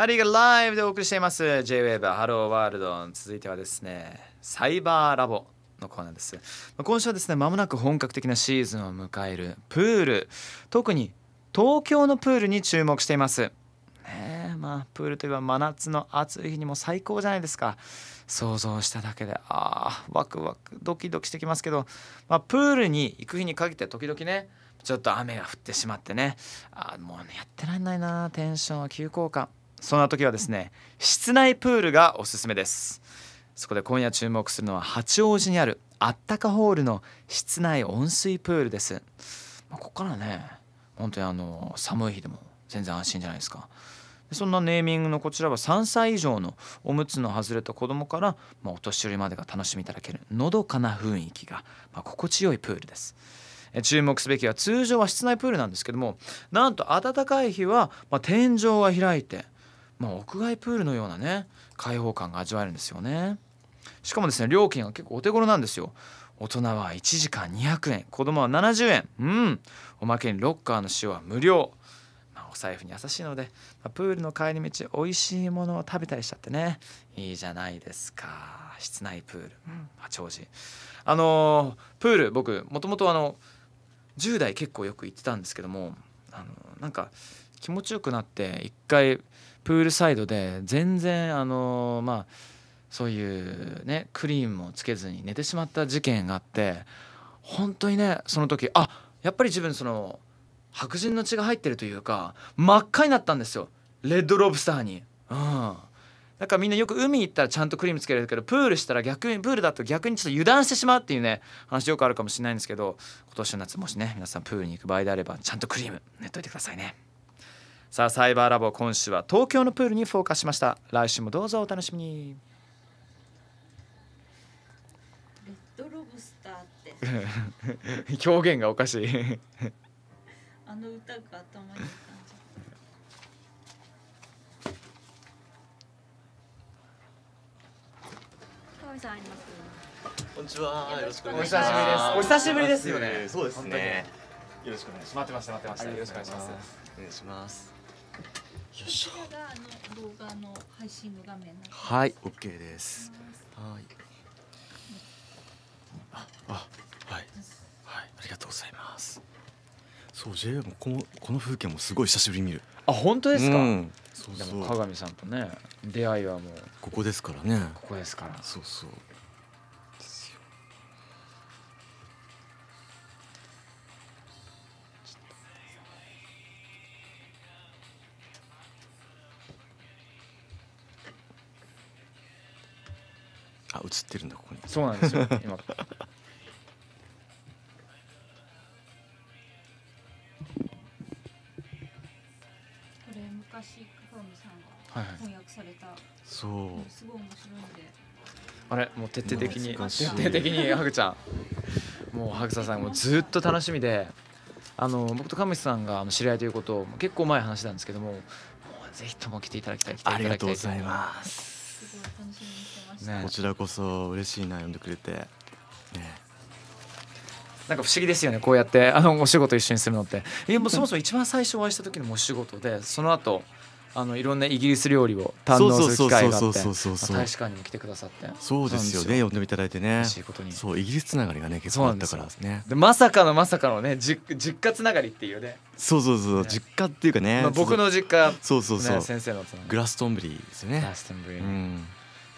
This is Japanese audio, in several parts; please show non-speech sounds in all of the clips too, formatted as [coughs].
ハリーがライブでお送りしています J-Wave ハローワールド続いてはですねサイバーラボのコーナーです今週はですねまもなく本格的なシーズンを迎えるプール特に東京のプールに注目していますねまあプールといえば真夏の暑い日にも最高じゃないですか想像しただけでああワクワクドキドキしてきますけど、まあ、プールに行く日に限って時々ねちょっと雨が降ってしまってねあもうねやってらんないなテンションは急降下そんな時はですね室内プールがおすすめですそこで今夜注目するのは八王子にあるあったかホールの室内温水プールです、まあ、ここからね本当にあの寒い日でも全然安心じゃないですかそんなネーミングのこちらは3歳以上のおむつの外れた子供から、まあ、お年寄りまでが楽しみいただけるのどかな雰囲気が、まあ、心地よいプールです。注目すべきは通常は室内プールなんですけどもなんと暖かい日は、まあ、天井が開いてまあ、屋外プールのようなね開放感が味わえるんですよねしかもですね料金が結構お手頃なんですよ大人は1時間200円子供は70円うんおまけにロッカーの使用は無料、まあ、お財布に優しいので、まあ、プールの帰り道美味しいものを食べたりしちゃってねいいじゃないですか室内プール、まん、八王あのー、プール僕もともとあの10代結構よく行ってたんですけどもあのなんか気持ちよくなって一回プールサイドで全然あのまあそういうねクリームもつけずに寝てしまった事件があって本当にねその時あやっぱり自分その白人の血が入ってるというか真っ赤になったんですよレッドロブスターに。うんだからみんなよく海行ったらちゃんとクリームつけられるけどプールしたら逆にプールだと逆にちょっと油断してしまうっていうね話よくあるかもしれないんですけど今年の夏もしね皆さんプールに行く場合であればちゃんとクリーム塗っといてくださいね。さあサイバーラボ今週は東京のプールにフォーカスしました来週もどうぞお楽しみにレッドロブスターって [laughs] 表現がおかしいあの歌が頭にさんあります。こんにちは。よろしくお願いします。お久しぶりです。お久しぶりですよね。そうですね。よろしくお願いします。待ってました。待ってました。よろしくお願いします。お願いします。はい、オッケーです。はい。あ、あ、はい。はい、ありがとうございます。そう、J. もこのこの風景もすごい久しぶりに見る。あ、本当ですか。うん、そうそうでも、鏡さんとね、出会いはもう。ここですからね。ここですから。そうそう。あ映ってるんだここにそうなんですよ [laughs] 今これ昔黒見さんが翻訳された、そうすごい面白いんであれもう徹底的に徹底的にハグちゃんもうハグさんもずっと楽しみであの僕と神主さんが知り合いということを結構前話したんですけどももうぜひとも来ていただきたい来ていただきたいありがとうございますね、こちらこそ嬉しいな呼んでくれて、ね、なんか不思議ですよねこうやってあのお仕事一緒にするのっていやもうそもそも一番最初お会いした時のお仕事でその後あのいろんなイギリス料理を堪能する機会があって大使館にも来てくださってそうですよね呼んでいただいてねそうイギリスつながりがね結構あったからねでまさかのまさかのね実家つながりっていうねそうそうそう、ね、実家っていうかね、まあ、僕の実家そうそうそう、ね、先生のグラストンブリーですよねグラストンブリー、うん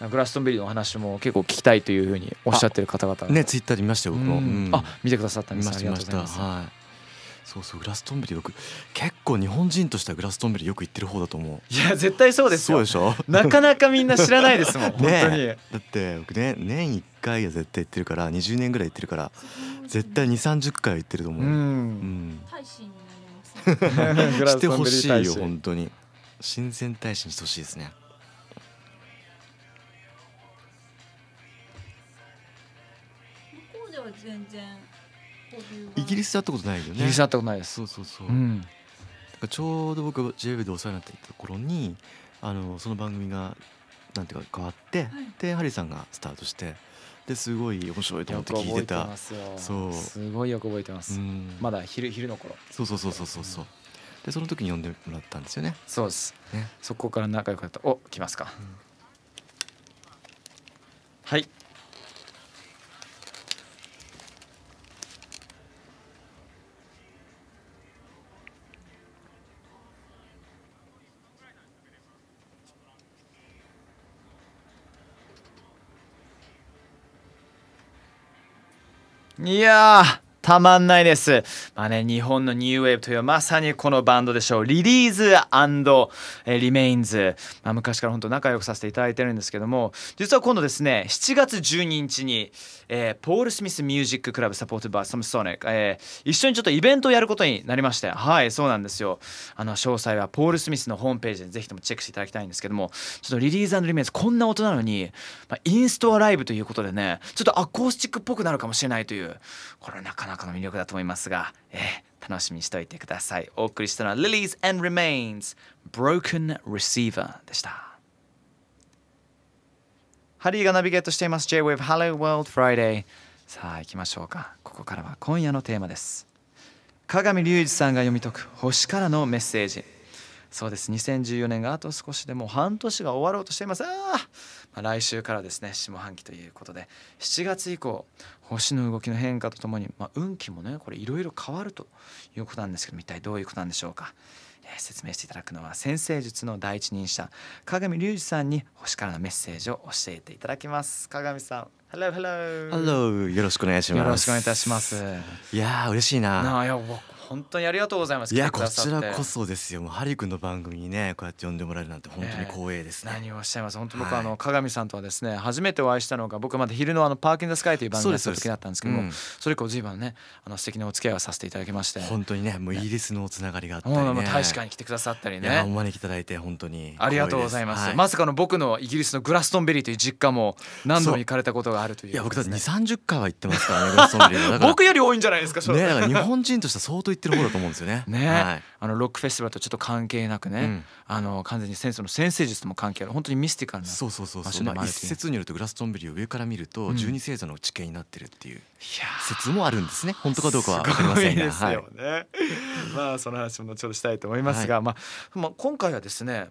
グラストンベリーの話も結構聞きたいというふうにおっしゃってる方々ねツイッターで見ましたよ僕も、うんあ見てくださったんです見ましたはいそうそうグラストンベリーよく結構日本人としてはグラストンベリーよく行ってる方だと思ういや絶対そうですよそうでしょなかなかみんな知らないですもん本当にだって僕ね年1回は絶対行ってるから20年ぐらい行ってるから絶対2三3 0回行ってると思ううん、うん、[laughs] してほしいよ本当に親善大使にしてほしいですね全然イギリスで会ったことないよねイギリス会ったことないですそうそうそう、うん、だからちょうど僕 j w でお世話になっていた頃にあのその番組がなんていうか変わって、はい、でハリーさんがスタートしてですごい面白いと思って聞いてたそうすごいよく覚えてます、うん、まだ昼昼の頃そうそうそうそうそうそう、ん、でその時に呼んでもらったんですよねそうです、ね、そこから仲良くなったお来ますか、はいいやーたまんないです。まあね、日本のニューウェーブというまさにこのバンドでしょう。リリーズリメインズ。まあ、昔から本当仲良くさせていただいてるんですけども、実は今度ですね、7月12日に、えー、ポール・スミス・ミュージック・クラブサポートバーサムソニック、えー、一緒にちょっとイベントをやることになりましてはいそうなんですよあの詳細はポール・スミスのホームページでぜひともチェックしていただきたいんですけどもちょっとリリースリメイズこんな音なのに、まあ、インストアライブということでねちょっとアコースティックっぽくなるかもしれないというこれはなかなかの魅力だと思いますが、えー、楽しみにしておいてくださいお送りしたのはリリーズリメ a n Remains Broken Receiver でしたハリーがナビゲートしています J-Wave Hello World Friday さあ行きましょうかここからは今夜のテーマです鏡隆二さんが読み解く星からのメッセージそうです2014年があと少しでもう半年が終わろうとしていますあ、まあ、来週からですね下半期ということで7月以降星の動きの変化とともに、まあ、運気もねこれいろいろ変わるということなんですけど一体どういうことなんでしょうか説明していただくのは先生術の第一人者鏡隆二さんに星からのメッセージを教えていただきます鏡さん Hello, hello. h e よろしくお願いします。よろしくお願いいたします。いや嬉しいな。ないや本当にありがとうございますいやこちらこそですよもうハリー君の番組にねこうやって呼んでもらえるなんて本当に光栄ですね、えー、何をおっしゃいます本当僕、はい、あの加賀さんとはですね初めてお会いしたのが僕まだ昼のあのパーキングスカイという番組だっただったんですけども、うん、それ以降随分ねあの素敵なお付き合いをさせていただきまして本当にねもうイギリスのつながりがあって、ね、大使館に来てくださったりねお招きいただいて本当にありがとうございます、はい、まさかの僕のイギリスのグラストンベリーという実家も何度も行かれたことがあるという、ね、いや僕たち二三十回は行ってますからね [laughs] 僕より多いんじゃないですかねだから日本人として相当いってる方だと思うんですよね。ね、はい、あのロックフェスティバルとちょっと関係なくね、うん、あの完全にセンスの先生術とも関係ある本当にミスティカルな場所でもあるそうそうそう、まあ、一説によるとグラストンベリーを上から見ると十二星座の地形になってるっていう説もあるんですね。本当かどうかは分かりませんが。ですよね。はい、[laughs] まあその話も後ほどしたいと思いますが、はい、まあ、まあ、今回はですね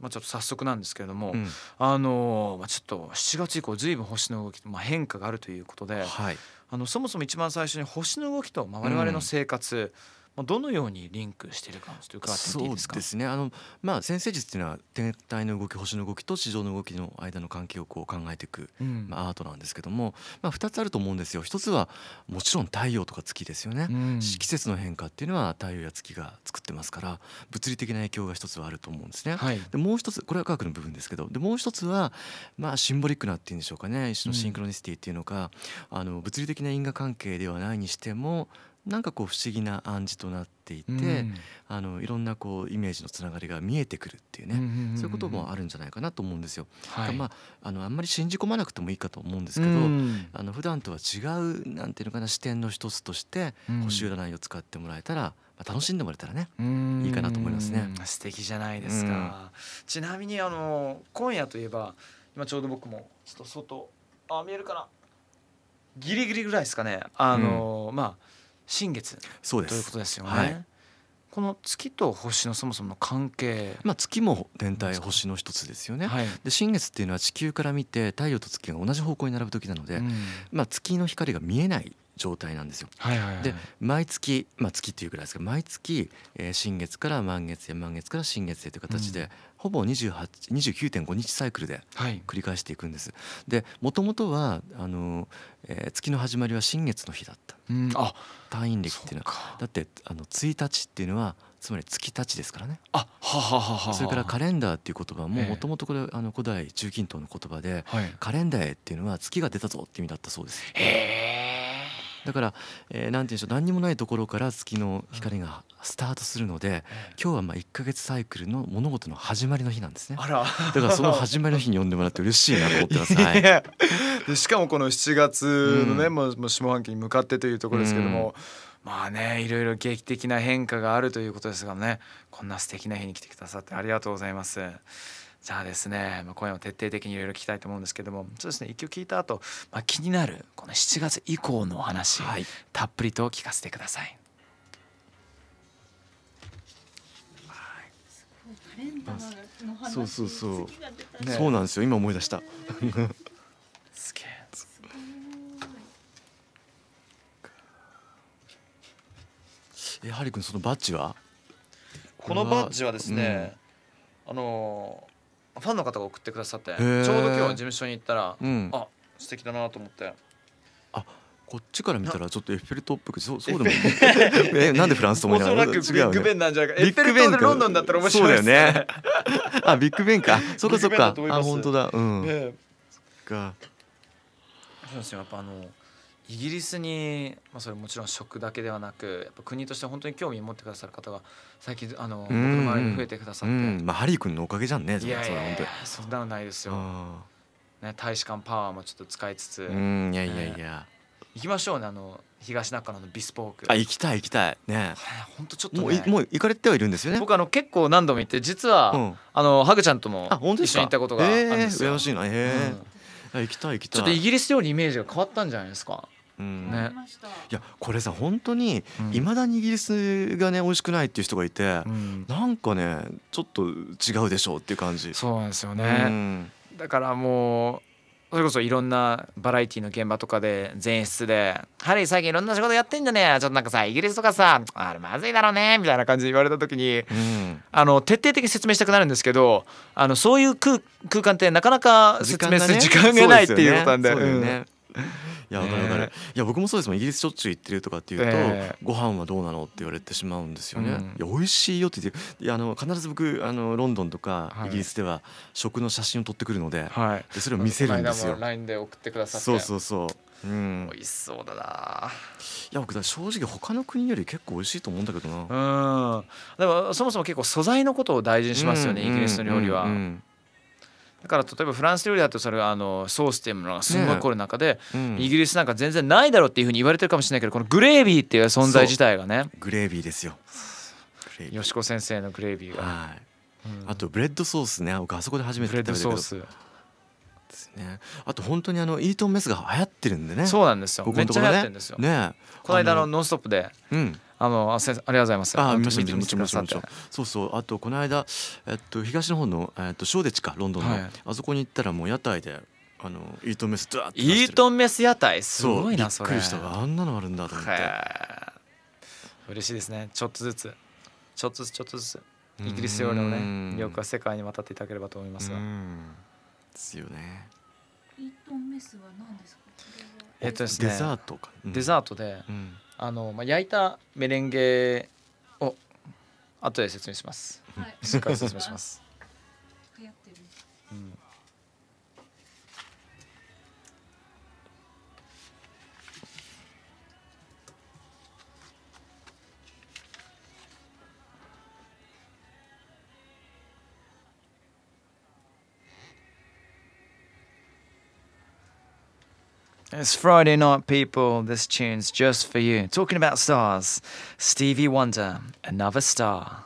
まあ、ちょっと早速なんですけれども、うん、あのまあ、ちょっと7月以降随分星の動き、まあ、変化があるということで、はい、あのそもそも一番最初に星の動きと、まあ、我々の生活、まあ、どのようにリンクしているかちょっと伺っていいですか。そうですね。あのまあ先生術っていうのは天体の動き、星の動きと地上の動きの間の関係をこう考えていく、まあアートなんですけども、まあ二つあると思うんですよ。一つはもちろん太陽とか月ですよね。うん、季節の変化っていうのは太陽や月が作ってますから、物理的な影響が一つはあると思うんですね。はい、でもう一つこれは科学の部分ですけど、でもう一つはまあシンボリックなっていうんでしょうかね。一種のシンクロニシティっていうのか、うん、あの物理的な因果関係ではないにしてもなんかこう不思議な暗示となっていて、うん、あのいろんなこうイメージのつながりが見えてくるっていうね、うんうんうん、そういうこともあるんじゃないかなと思うんですよ。はい、まああのあんまり信じ込まなくてもいいかと思うんですけど、うん、あの普段とは違うなんていうのかな視点の一つとして星占いを使ってもらえたら、まあ、楽しんでもらえたらねいいかなと思いますね。素敵じゃないですか、うん、ちなみにあの今夜といえば今ちょうど僕もちょっと外あ見えるかなギリギリぐらいですかねあの、まあ新月そうですということですよね。はい、この月と星のそもそもの関係、まあ、月も天体星の一つですよね、はい、で新月っていうのは地球から見て太陽と月が同じ方向に並ぶ時なので、うん、まあ、月の光が見えない状態なんですよ。はいはいはい、で毎月、まあ、月っていうぐらいですけど毎月、えー、新月から満月へ満月から新月へという形で、ほぼ29.5日サイクルで繰り返していくんです。はい、でもともとはあの、えー、月の始まりは新月の日だった、うん、あ単位歴っていうのはだってあの1日っていうのはつまり月立ちですからねあははははそれからカレンダーっていう言葉ももともとこれあの古代中近東の言葉で、カレンダーへっていうのは月が出たぞって意味だったそうです。へえだから、えー、なんていうんでしょう何にもないところから月の光がスタートするので、今日はまあ1か月サイクルの物事の始まりの日なんですねだからその始まりの日に呼んでもらって嬉しいなと思ってます、はい、でしかもこの7月のね、うん、もう下半期に向かってというところですけども、うん、まあねいろいろ劇的な変化があるということですがねこんな素敵な日に来てくださってありがとうございます。じゃあですね、まあ、今夜も徹底的にいろいろ聞きたいと思うんですけどもそうですね一曲聞いた後、まあ気になるこの7月以降のお話、はい、たっぷりと聞かせてください。そうそうそう、ね、そうなんですよ今思い出したすげええハリ君そのバッジはこのバッジはですね、うん、あのファンの方が送ってくださってちょうど今日事務所に行ったら、うん、あ素敵だなと思ってあこっちから見たらちょっとエッフェル塔っぽくそうそうでも [laughs] えなんでフランスと思いながら違う、ね、ビッグベンなんじゃないかエッフェル塔でロンドンだったら面白いですねあビッグベンか [laughs] そっかそっかあ本当だうん、えそっかそうですよやっぱあのイギリスに、まあ、それもちろん食だけではなくやっぱ国として本当に興味を持ってくださる方が最近あの僕の周りに増えてくださって、まあ、ハリー君のおかげじゃんねいやいやそんなのないですよ、ね、大使館パワーもちょっと使いつつ、いやいやいや、ね、行きましょうねあの東中野のビスポークあ行きたい行きたいね本当ちょっと、ね、もう行かれてはいるんですよね僕あの結構何度も行って実は、うん、あのハグちゃんとも一緒に行ったことがあるんですよ、えー、羨ましいなへえうん、行きたい行きたいちょっとイギリス料理イメージが変わったんじゃないですかうん、ね、いやこれさ本当にいまだにイギリスがね美味しくないっていう人がいて、うん、なんかねちょっと違うでしょうっていう感じそうなんですよね、うん、だからもうそれこそいろんなバラエティーの現場とかで前室で「ハリー最近いろんな仕事やってんじゃねえちょっとなんかさイギリスとかさあれまずいだろうね」みたいな感じで言われた時に、うん、あの徹底的に説明したくなるんですけどあのそういう空間ってなかなか説明する時間がないっていうことなんで。やかるかる、いや僕もそうですもんイギリスしょっちゅう行ってるとかっていうと、えー、ご飯はどうなのって言われてしまうんですよね、うん、いや美味しいよって言っていやあの必ず僕あのロンドンとかイギリスでは食の写真を撮ってくるので,、はい、でそれを見せるんですよ LINE で送ってくださってそうそうそううん、美味しそうだないや僕だ正直他の国より結構美味しいと思うんだけどなうんでもそもそも結構素材のことを大事にしますよね、うん、イギリスの料理は、うんうんうん、だから例えばフランス料理だとそれあのソースっていうものがすごい凝る中で、ねうん、イギリスなんか全然ないだろうっていうふうに言われてるかもしれないけどこのグレービーっていう存在自体がねグレービーですよよしこ先生のグレービーが、はい、うん、あとブレッドソースね僕あそこで初めて食べたけどブレッドソースですね。あと本当にあのイートンメスが流行ってるんでね。そうなんですよ。ここね、めっちゃ流行ってるんですよ。ね。この間のノンストップで、うん、あのあせありがとうございます。あ見ました見ましたそうそうあとこの間えっと東の方のえっとショーデチかロンドンの、はい、あそこに行ったらもう屋台で。あのイートンメスドイートンメス屋台すごいなそれびっくりしたあんなのあるんだと思って嬉しいですねちょっとずつちょっとずつちょっとずつイギリス料理もねよくは世界に渡っていただければと思いますがですよねイートンメスは何ですかえっとですねデザートか、うん、デザートで、うんあの、まあ、焼いたメレンゲを後で説明します。はい、しっかり説明します。It's Friday night, people. This tune's just for you. Talking about stars, Stevie Wonder, Another Star.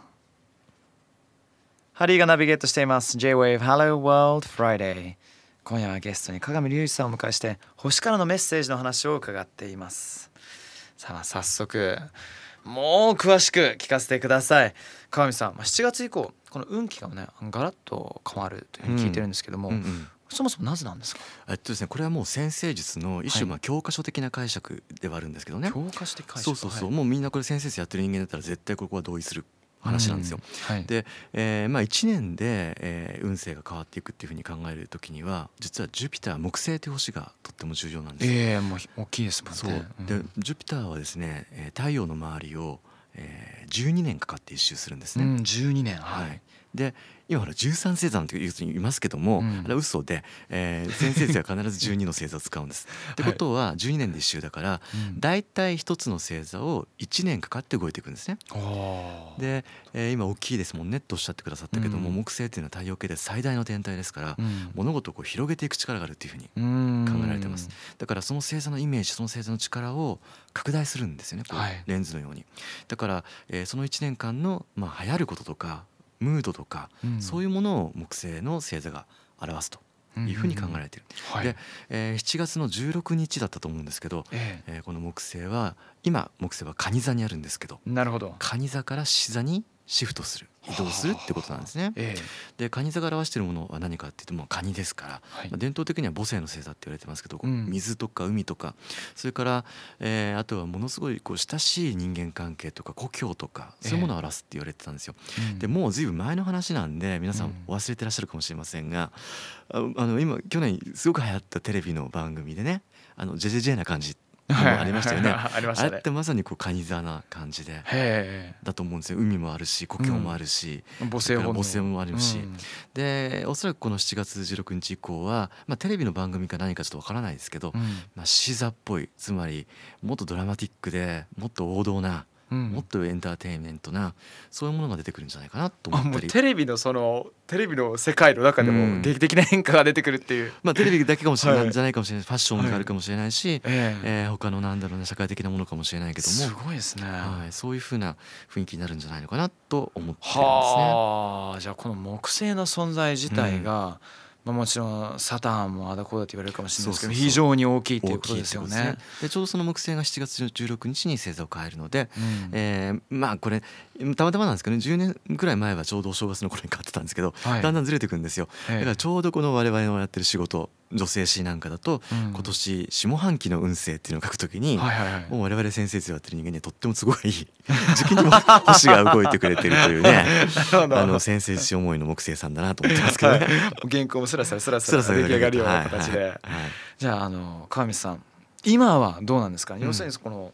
ハリーがナビゲートしています。J-Wave Hello World Friday。今夜はゲストに鏡隆一さんをお迎えして、星からのメッセージの話を伺っています。さあ、早速、もう詳しく聞かせてください。鏡賀美さん、7月以降、この運気がね、ガラッと変わるというふうに聞いてるんですけども、うんうんうんそもそもなぜなんですか。えっとですね、これはもう先生術の一種、まあ教科書的な解釈ではあるんですけどね。教科書的解釈。そうそうそう、もうみんなこれ先生術やってる人間だったら絶対ここは同意する話なんですよ。うんはい、で、えー、まあ1年で、えー、運勢が変わっていくっていうふうに考える時には実はジュピター木星という星がとっても重要なんですええー、もう大きいですもんね。そうで、うん、ジュピターはですね、え太陽の周りを、えー、12年かかって一周するんですね。うん、12年、はい、はいで、今ほら13星座なんていう人いますけども、うん、あれ嘘で、えー、先生は必ず12の星座を使うんです。[laughs] ってことは12年で一周だから、大体一つの星座を1年かかって動いていくんですね。で、えー、今大きいですもんねとおっしゃってくださったけども、木星っていうのは太陽系で最大の天体ですから、物事をこう広げていく力があるっていうふうに考えられてます。だからその星座のイメージその星座の力を拡大するんですよねこうレンズのように。だから、えー、その1年間の、まあ、流行ることとかムードとか、うん、そういうものを木星の星座が表すというふうに考えられている。うんうん、で、えー、7月の16日だったと思うんですけど、ええー、この木星は今木星は蟹座にあるんですけどなるほど蟹座から獅座にシフトする移動するってことなんですね。えー、でカニ座が表しているものは何かって言ってもあカニですから、はい、伝統的には母性の星座って言われてますけど、水とか海とかそれから、えー、あとはものすごいこう親しい人間関係とか故郷とかそういうものを表すって言われてたんですよ。えー、でもうずいぶん前の話なんで皆さん忘れてらっしゃるかもしれませんが、うん、あの今去年すごく流行ったテレビの番組でねあのジェジェジェな感じありましたよね。[laughs] ありましたね。あれってまさにこうカニ座な感じでだと思うんですよ。海もあるし、故郷もあるし、うん、母性母性もあるし、うん、でおそらくこの7月16日以降はまあテレビの番組か何かちょっとわからないですけど、うん、まあシザっぽいつまりもっとドラマティックでもっと王道な。もっとエンターテインメントなそういうものが出てくるんじゃないかなと思ったりテレビのそのテレビの世界の中でも劇的な変化が出てくるっていう、まあテレビだけかもしれない、んじゃないかもしれないファッションがあるかもしれないし、はい、ええー、他のなんだろうな社会的なものかもしれないけどもすごいですね、はい、そういうふうな雰囲気になるんじゃないのかなと思ってるんですね。はじゃあこの木星の存在自体が、うんまあ、もちろんサターンもあだこうだと言われるかもしれないですけど非常に大きいということですよね。で、ね、ちょうどその木星が7月16日に星座を変えるので、うん、えー、まあこれたまたまなんですけどね10年ぐらい前はちょうどお正月の頃に変わってたんですけど、はい、だんだんずれていくんですよ。だからちょうどこの我々のやってる仕事女性誌なんかだと、うん、今年下半期の運勢っていうのを書くときに、はいはいはい、もう我々先生とやってる人間にはとってもすごい [laughs] 時期にも星が動いてくれてるというねあの先生誌思いの木星さんだなと思ってますけどね、はい、原稿もすらすらすらすら出来上がるような形で、はいはいはい、じゃああの川光さん今はどうなんですか、要するにこの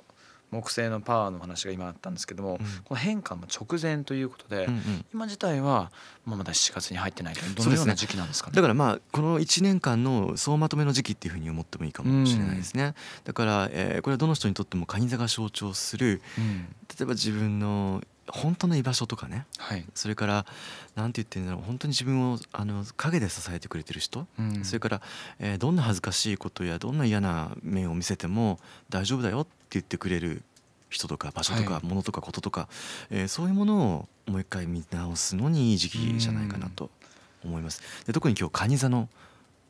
木星のパワーの話が今あったんですけども、うん、この変化も直前ということで、うんうん、今自体は、まあ、まだ7月に入ってないけどどのような時期なんですか、ねね、だからまあこの1年間の総まとめの時期っていうふうに思ってもいいかもしれないですね、うん、だから、えー、これはどの人にとっても蟹座が象徴する、うん、例えば自分の本当の居場所とかね、はい、それから何て言ってるんだろう本当に自分をあの陰で支えてくれてる人、うん、それから、えー、どんな恥ずかしいことやどんな嫌な面を見せても大丈夫だよっって言ってくれる人とか場所とかものとかこととか、えそういうものをもう一回見直すのにいい時期じゃないかなと思います。で特に今日蟹座の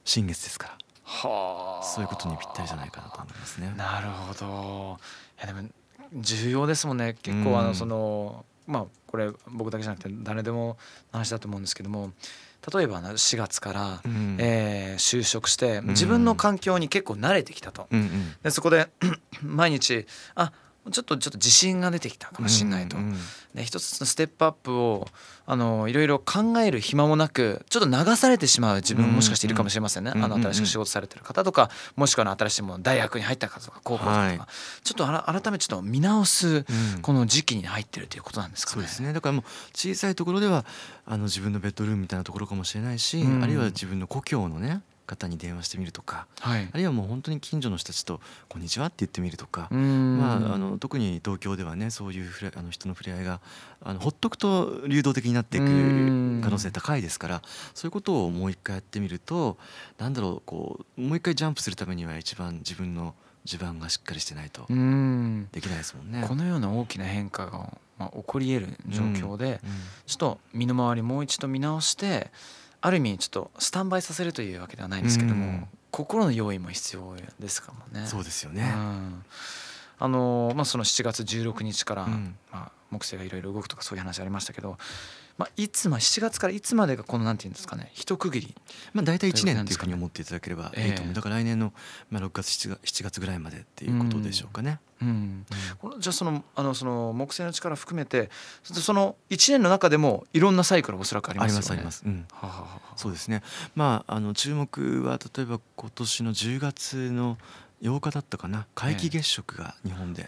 新月ですから。はあ、そういうことにぴったりじゃないかなと思いますね。なるほど。いやでも重要ですもんね。結構あのそのまあこれ僕だけじゃなくて誰でも話だと思うんですけども例えば4月から、うん、えー、就職して自分の環境に結構慣れてきたと。うんうん、でそこで毎日あちょっとちょっと自信が出てきたかもしれないと、うんうん、一つのステップアップをあのいろいろ考える暇もなくちょっと流されてしまう自分もしかしているかもしれませんね、うんうん、あの新しく仕事されてる方とかもしくは新しいもの大学に入った方とか高校とか、はい、ちょっと改めてちょっと見直すこの時期に入ってるということなんですかね。そうですねだからもう小さいところではあの自分のベッドルームみたいなところかもしれないし、うん、あるいは自分の故郷のね方に電話してみるとか、はい、あるいはもう本当に近所の人たちと「こんにちは」って言ってみるとか、まあ、あの特に東京ではねそういうふれあの人の触れ合いがあのほっとくと流動的になっていく可能性高いですからそういうことをもう一回やってみるとなんだろうこうもう一回ジャンプするためには一番自分の地盤がしっかりしてないとできないですもんね。んこのような大きな変化がまあ、起こり得る状況で、ちょっと身の回りもう一度見直してある意味ちょっとスタンバイさせるというわけではないんですけども、うん、心の用意も必要ですかもね。そうですよね、うん、あのまあ、その7月16日から、まあ、木星がいろいろ動くとかそういう話ありましたけどまあ、いつま7月からいつまでがこのなんていうんですかね一区切り、まあ、大体1年というふうに思っていただければいいと思う、だから来年の、まあ、6月 7, 月ぐらいまでっていうことでしょうかね。うん、うん、じゃあそのあのその木星の力含めてその1年の中でもいろんなサイクルおそらくありますよね。はははそうですね、まあ、あの注目は例えば今年の10月の8日だったかな皆既月食が日本で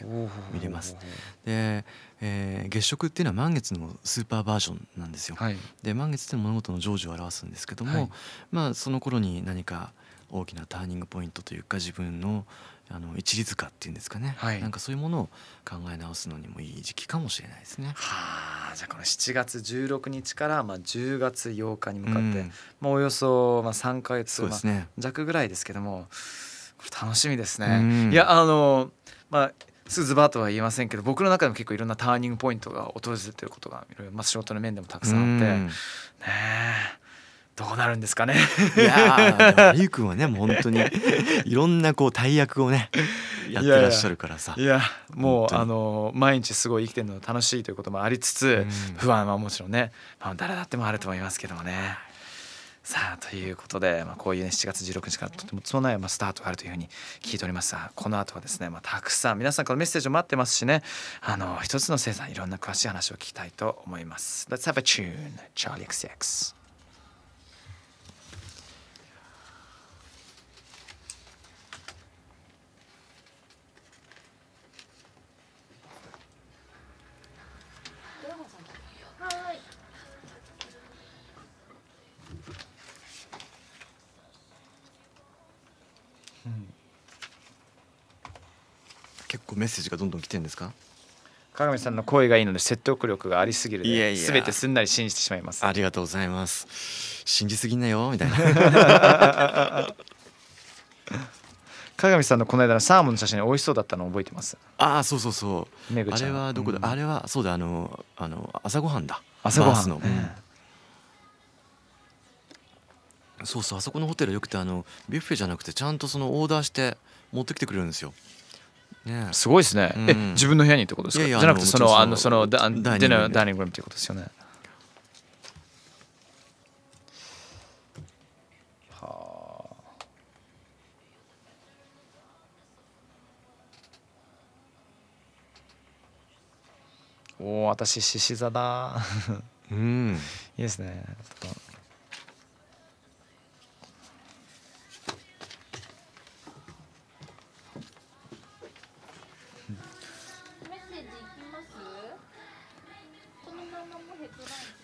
見れます。で、えー、月食っていうのは満月のスーパーバージョンなんですよ。はい、で満月って物事の成就を表すんですけども、はい、まあその頃に何か大きなターニングポイントというか自分のあの一律化っていうんですかね、はい、なんかそういうものを考え直すのにもいい時期かもしれないですね。はあじゃあこの7月16日からまあ10月8日に向かって、うん、およそまあ3か月、ね、弱ぐらいですけども。楽しみですね、うん、いやあのまあすずばとは言えませんけど僕の中でも結構いろんなターニングポイントが訪れてることがいろいろ、まあ、仕事の面でもたくさんあって、うん、ねどうなるんですかねいやりゆくんはねもう本当にいろんなこう大役をねやってらっしゃるからさいやもうあの毎日すごい生きてるの楽しいということもありつつ、うん、不安はもちろんね、まあ、誰だってもあると思いますけどもね。さあということで、まあ、こういうね7月16日からとてもつもない、まあ、スタートがあるというふうに聞いておりますがこの後はですね、まあ、たくさん皆さんからメッセージを待ってますしねあの一つの生産いろんな詳しい話を聞きたいと思います。Let's have a tune, Charlie XX. 結構メッセージがどんどん来てるんですか加賀さんの声がいいので説得力がありすぎるで全てすんなり信じてしまいますありがとうございます信じすぎなよみたいな加賀 [laughs] さんのこの間のサーモンの写真美味しそうだったの覚えてますああそうそうそうあれはどこだ、うん、あれはそうだあのあの朝ごはんだ朝ごはんの、うん、そうそうあそこのホテルよくてあのビュッフェじゃなくてちゃんとそのオーダーして持ってきてくれるんですよすごいですね、え自分の部屋にってことですかじゃなくてそのあのそのダダダイニングルームっていうことですよねはあおお私獅子座だうん [laughs] いいですね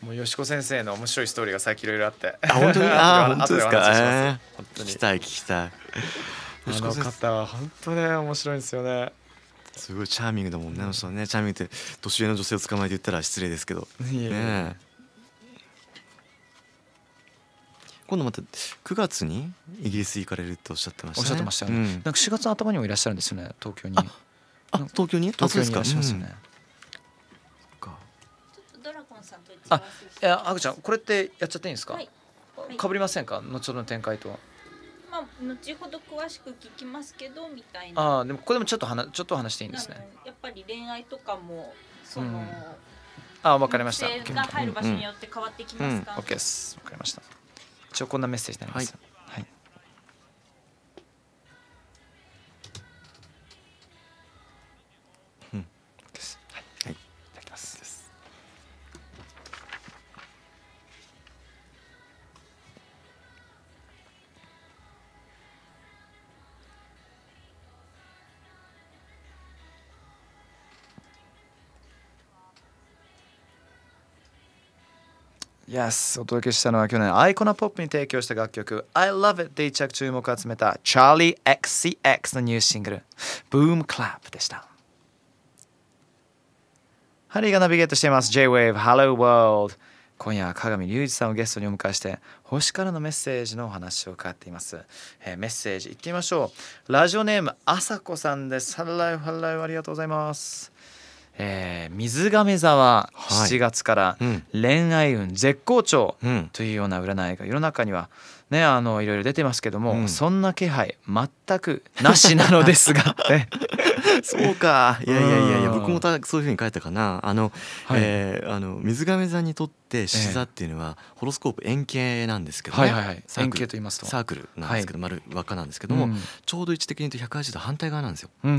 もうよしこ先生の面白いストーリーが最近いろいろあって。あ本当に。[laughs] あ本当ですか。えー、本当に聞きたい聞きたい。あの方は本当ね面白いんですよね。すごいチャーミングだもんね、そのね、チャーミングって年上の女性を捕まえて言ったら失礼ですけど。ね。今度また九月にイギリス行かれるっておっしゃってましたね。おっしゃってました、ねうん、なんか四月頭にもいらっしゃるんですよね、東京に。あ、東京に。東京にいらっしゃいますよね。うんあいやハグちゃんこれってやっちゃっていいんですか、はいかぶりませんか後ほどの展開とまあ、後ほど詳しく聞きますけどみたいなあでもこれでもちょっと話ちょっと話していいんですねやっぱり恋愛とかもその、うん、あわかりました女性が入る場所によって変わってきますか、うんうん、ですわかりました一応こんなメッセージになります、はい Yes お届けしたのは去年アイコナポップに提供した楽曲 I Love It で一着注目を集めた Charlie XCX のニューシングル Boom Clap でしたハリーがナビゲートしています J-Wave Hello World 今夜は鏡隆二さんをゲストにお迎えして星からのメッセージのお話を伺っています、えー、メッセージいってみましょうラジオネームあさこさんですハローハローありがとうございますえー、水亀座は7月から恋愛運絶好調というような占いが世の中には、はいうんねあのいろいろ出てますけども、うん、そんな気配全くなしなのですが、ね [laughs] [laughs] そうかいやいやいやいや僕もたそういうふうに書いたかなあの、はい、えー、あの水亀座にとって獅子座っていうのは、えー、ホロスコープ円形なんですけど、ね、はいはいはい、円形と言いますとサークルなんですけど、はい、丸輪っかなんですけども、うん、ちょうど位置的に言うと180度反対側なんですよ。で、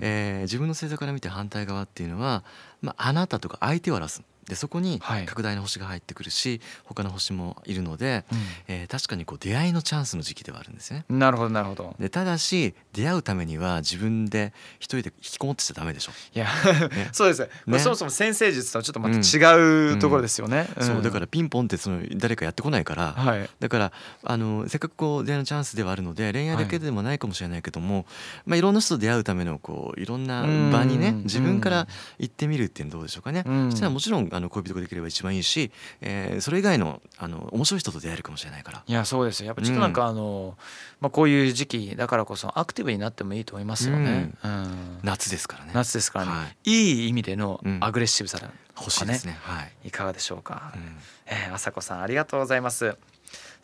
えー、自分の星座から見て反対側っていうのは、まあ、あなたとか相手を表す。でそこに拡大の星が入ってくるし、はい、他の星もいるので、うん、えー、確かにこう出会いのチャンスの時期ではあるんですね。なるほどなるほど。でただし出会うためには自分で一人で引きこもってちゃダメでしょ。いや、ね、[laughs] そうです、ね、そもそも先生術とはちょっとまた違う、ところですよね。そうだからピンポンってその誰かやってこないから、はい、だからあのせっかくこう出会いのチャンスではあるので恋愛だけでもないかもしれないけども、はいまあ、いろんな人と出会うためのこういろんな場にね自分から行ってみるっていうのはどうでしょうかね。そしたらもちろんあの恋人ができれば一番いいし、えー、それ以外のあの面白い人と出会えるかもしれないからいやそうですよやっぱちょっとなんか、あの、まあ、こういう時期だからこそアクティブになってもいいと思いますよね、うん、うん、夏ですからね夏ですからね、はい、いい意味でのアグレッシブさだ、ね、欲しいですね、はい、いかがでしょうか、うん、えー、朝子さんありがとうございます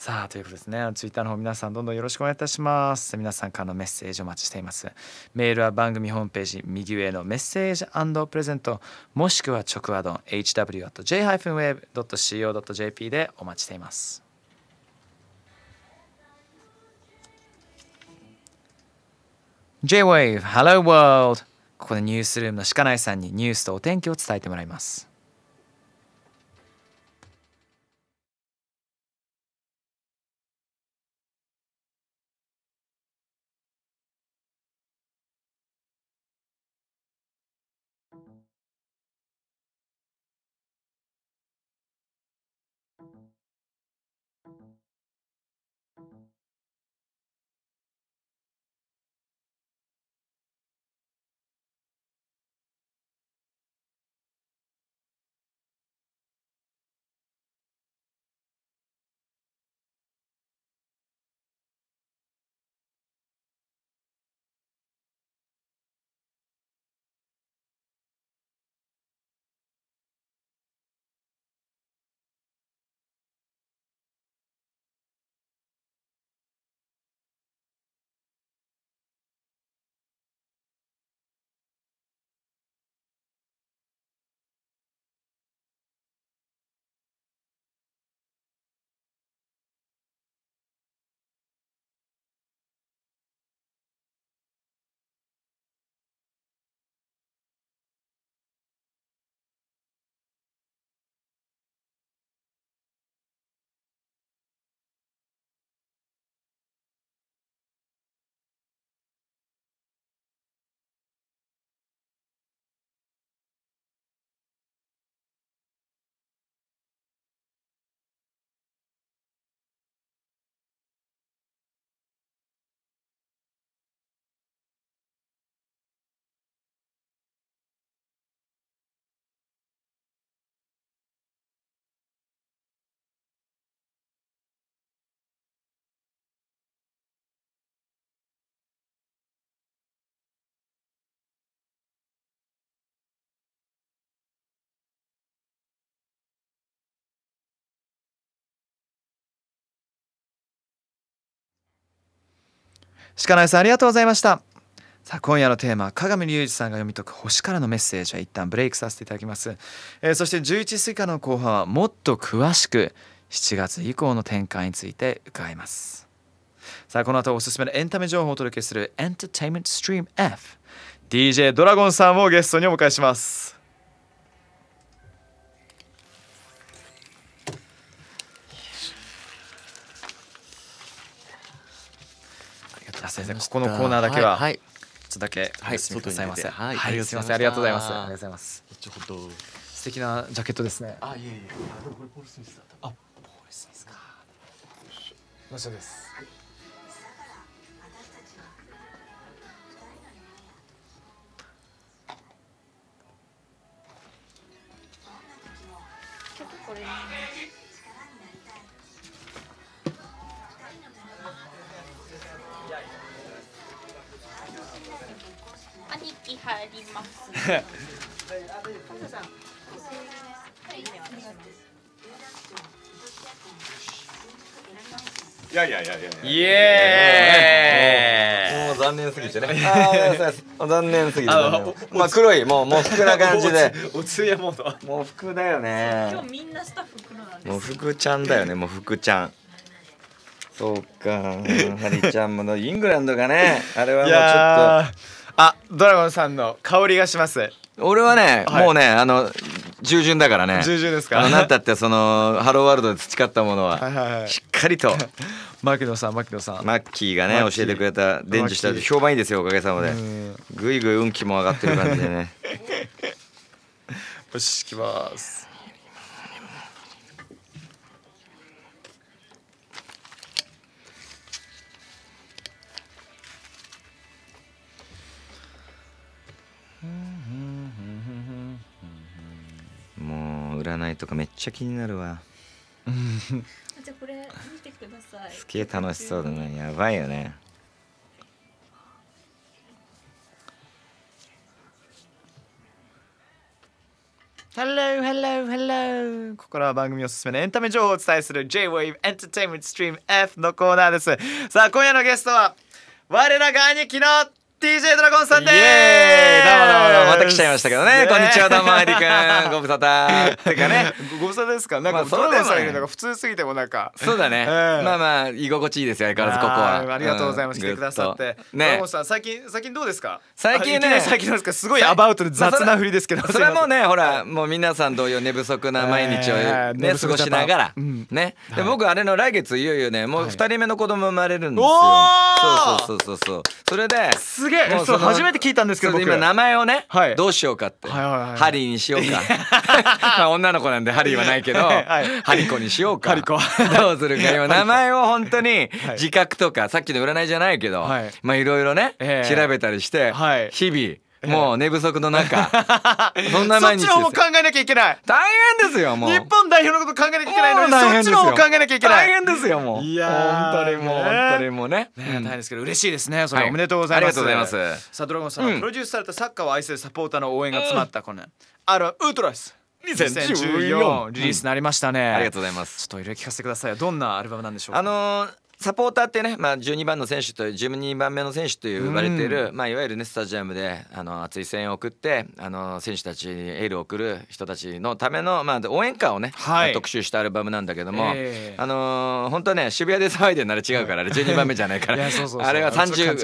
さあということですねツイッターの方皆さんどんどんよろしくお願いいたします皆さんからのメッセージお待ちしていますメールは番組ホームページ右上のメッセージプレゼントもしくは直アドン hw.j-wave.co.jp でお待ちしています「JWAVE Hello w o r ここでニュースルームの鹿内さんにニュースとお天気を伝えてもらいます。鹿内さんありがとうございましたさあ今夜のテーマ鏡隆二さんが読み解く星からのメッセージは一旦ブレイクさせていただきます、えー、そして11時過ぎからの後半はもっと詳しく7月以降の展開について伺いますさあこの後おすすめのエンタメ情報をお届けするエンターテインメントストリーム F DJ ドラゴンさんをゲストにお迎えします先生ここのコーナーだけは、はいちょっとだけはいすみくださいませ、はいはい、すみませんありがとうございますありがとうございます素敵なジャケットですねあいえいえあこれポールスミスだったあポールスミスかのしです、はいこれ、ね。帰ります。いやいやいやいや。イエーイ。もう残念すぎてね。[laughs] 残念すぎて、まあ黒いもう喪服な感じで。おつやモード。服だよね。今日みんなスタッフ黒なん喪服ちゃんだよね。喪服ちゃん。そうか。ハリちゃんもイングランドがね、あれはもうちょっと。あドラゴンさんの香りがします俺はね、はい、もうねあの従順だからね従順ですかあなたってそのハローワールドで培ったものははいはいしっかりと [laughs] 牧野さん牧野さんマッキーがね教えてくれた伝授した評判いいですよおかげさまでぐいぐい運気も上がってる感じでね [laughs] よしきます占いとかめっちゃ気になるわじゃこれ見てくださいすげえ楽しそうだなやばいよねハロー、ハロー、ハロー。ここからは番組おすすめのエンタメ情報をお伝えする J-Wave エンターテインメントストリーム F のコーナーです。さあ、今夜のゲストは、我らが兄貴の DJ ドラゴンさんですイエーイどうもどうもまた来ちゃいましたけどね、ね、こんにちはどうもアイリくんご無沙汰てかね [laughs] ご無沙汰ですかなんか、まあ、それでされるのが普通すぎてもなんかそうだね、えー、まあまあ居心地いいですよ相変わらずここはありがとうございます、うん、来てくださってねドさん最近最近どうですか最近ね最近なんですかすごいアバウトで雑な振りですけど、まあ、それもねほらもう皆さん同様寝不足な毎日をね、えー、過ごしながら、うん、ねで、はい、僕あれの来月いよいよねもう二人目の子供生まれるんですよ、はい、そうそうそうそうそれですげえ初めて聞いたんですけど今名前をね、はい、どうしようかって、はいはいはい、ハリーにしようか [laughs] まあ女の子なんでハリーはないけど、はいハリコにしようかどうするか [laughs] 今名前を本当に自覚とか、さっきの占いじゃないけど、まあいろいろね、えー、調べたりして、日々もう寝不足の中 [laughs] そんな毎日そっちのも考えなきゃいけない大変ですよもう日本代表のこと考えなきゃいけないのにそっちのも考えなきゃいけない大変ですよもういや本当にもう、本当にもうねね、大変ですけど嬉しいですねそれ、おめでとうございます、ありがとうございますさあドラゴンさん、プロデュースされたサッカーを愛するサポーターの応援が詰まったこの、あるウルトラス2014リリースなりましたね、ありがとうございますちょっといろいろ聞かせてくださいどんなアルバムなんでしょうあのサポーターってね、まあ、12番の選手と12番目の選手と呼ばれている、うん、まあ、いわゆる、ね、スタジアムであの熱い声援を送ってあの選手たちにエールを送る人たちのための、まあ、応援歌をね、はい、特集したアルバムなんだけども、えー、あのー、本当ね渋谷で騒いでるなら違うからあれ12番目じゃないからあれは3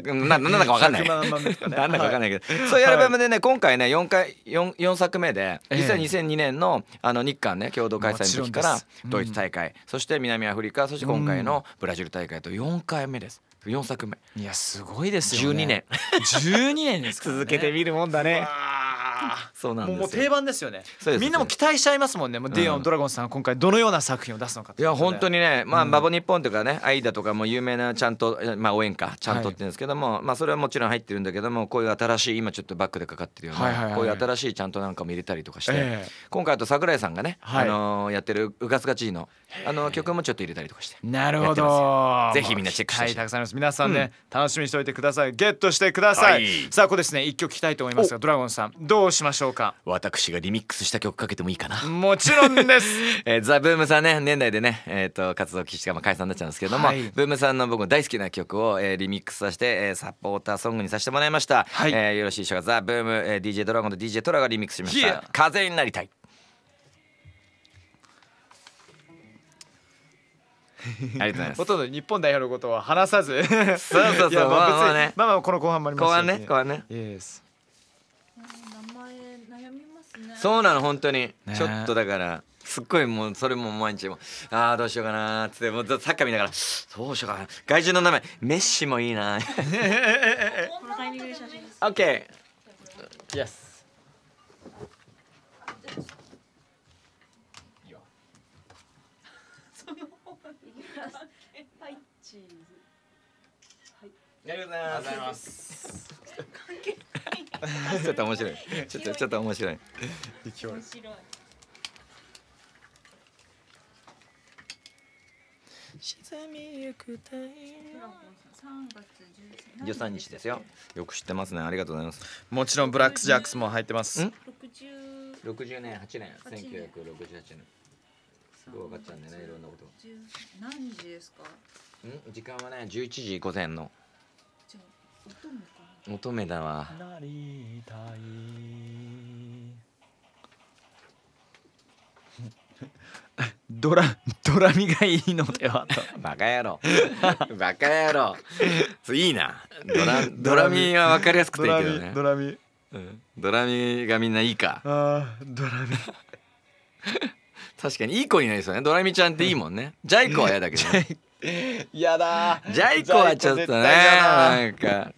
0何だか分かんない何だか分かんないけど、はい、そういうアルバムでね今回ね4回 4, 4作目で実は2002年のあの日韓ね共同開催の時からドイツ大会、うん、そして南アフリカそして今回の、うんブラジル大会と4回目です4作目いやすごいですよね12年12年です、ね、[laughs] 続けてみるもんだねそうなんもう定番ですよねみんなも期待しちゃいますもんねもうディオン、ドラゴンさん今回どのような作品を出すのかいや本当にねまあ、バボ日本とかねアイダとかも有名なちゃんとまあ応援歌ちゃんとって言うんですけども、まあそれはもちろん入ってるんだけどもこういう新しい今ちょっとバックでかかってるような、こういう新しいちゃんとなんかも入れたりとかして、今回あと桜井さんがね、あのやってるうかすか知事のあの曲もちょっと入れたりとかしてなるほどぜひみんなチェックしてたくさんあます皆さんね、楽しみにしておいてくださいゲットしてください、さあここですね一曲聞きたいと思いますがドラゴンさんどうどうしましょうか私がリミックスした曲かけてもいいかなもちろんです、[laughs] えー、ザ・ブームさんね年内でね、えーと、活動禁しかま解散になっちゃうんですけれども、はい、ブームさんの僕の大好きな曲を、えー、リミックスさせて、えー、サポーターソングにさせてもらいました、はい、えー、よろしいでしょうかザ・ブーム、えー、DJ ドラゴンと DJ トラがリミックスしました「風になりたい」[laughs] ありがとうございます。ほとんど日本代表のことは話さずそうそうそう。[laughs] まあまあね。まあまあこの後半もあります、ね。後半ね。後半ね。Yes. そうなの本当に、ね、ちょっとだからすっごいもうそれも毎日もああどうしようかなーっつってもうサッカー見ながらどうしようかな外人の名前メッシもいいなこケーイエスはい、ありがとうございます。[laughs] ちょっと面白い。ちょっとちょっと面白い。勢い。白い。沈みゆく太陽。十三日ですよ。よく知ってますね。ありがとうございます。もちろんブラックスジャックスも入ってます。六十年八年千九百六十八年。すごい分かっちゃうんだね。いろんなこと。何時ですか？うん時間はね十一時午前の。じゃ音も乙女だわなりたいドラドラミがいいのではとバカ野郎 [laughs] バカ野郎いいなドラドラミは分かりやすくていいけどねドラミうん、ドラミがみんないいかあドラミ [laughs] 確かにいい子になりそうねドラミちゃんっていいもんね、ジャイ子は嫌だけど、ね、[laughs] やだジャイ子はちょっとねなんか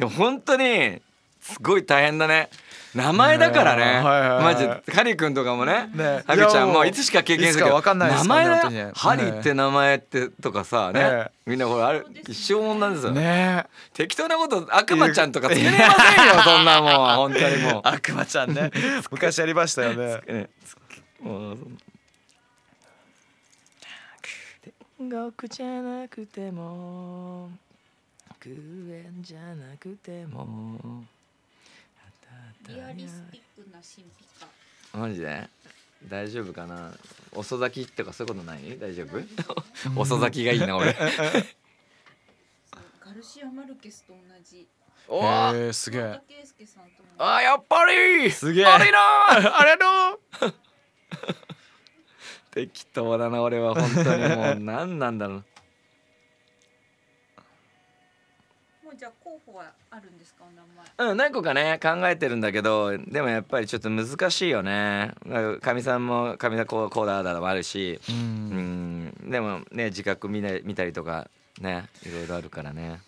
でも本当にすごい大変だね名前だからね、はいはいはい、マジハリー君とかもねねハリちゃんもいつしか経験するけどかんない名前だよ、ね、ハリーって名前ってとかさね、ね、みんなほらある一生もんなんですよね適当なこと悪魔ちゃんとかつけれませんよ [laughs] そんなもん本当にもう悪魔ちゃんね昔ありましたよね僕じゃなくても100円じゃなくてもリアリスティックな神秘かマジで大丈夫かな遅咲きとかそういうことない大丈夫遅咲きがいいな俺ガルシア・マルケスと同じおーすげえあやっぱりすげえあれだ [laughs] あれだ [laughs] 適当だな俺は本当にもう何なんだろうもじゃあ候補はあるんですか名前うん何個かね考えてるんだけどでもやっぱりちょっと難しいよねかみさんもかみさんこうこうだだもあるしうんでもね自覚見,、ね、見たりとかねいろいろあるからね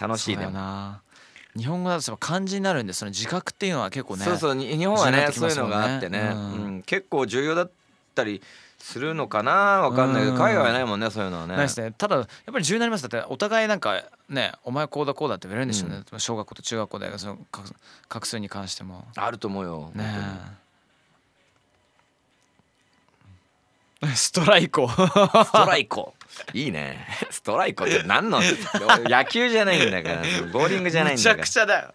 楽しいでもな日本語だと漢字になるんでその自覚っていうのは結構ねそうそう日本はね、ね、そういうのがあってね、うん、うん、結構重要だったりするのかなわかんないけど海外はないもんねそういうのはね。ないですねただやっぱり重要になりますだってお互いなんかねお前こうだこうだって言われるんでしょうね、うん、小学校と中学校でその画数に関しても。あると思うよ。ねストライコストライコいいねストライコって何の野球じゃないんだからボーリングじゃないんだからめちゃくちゃだよ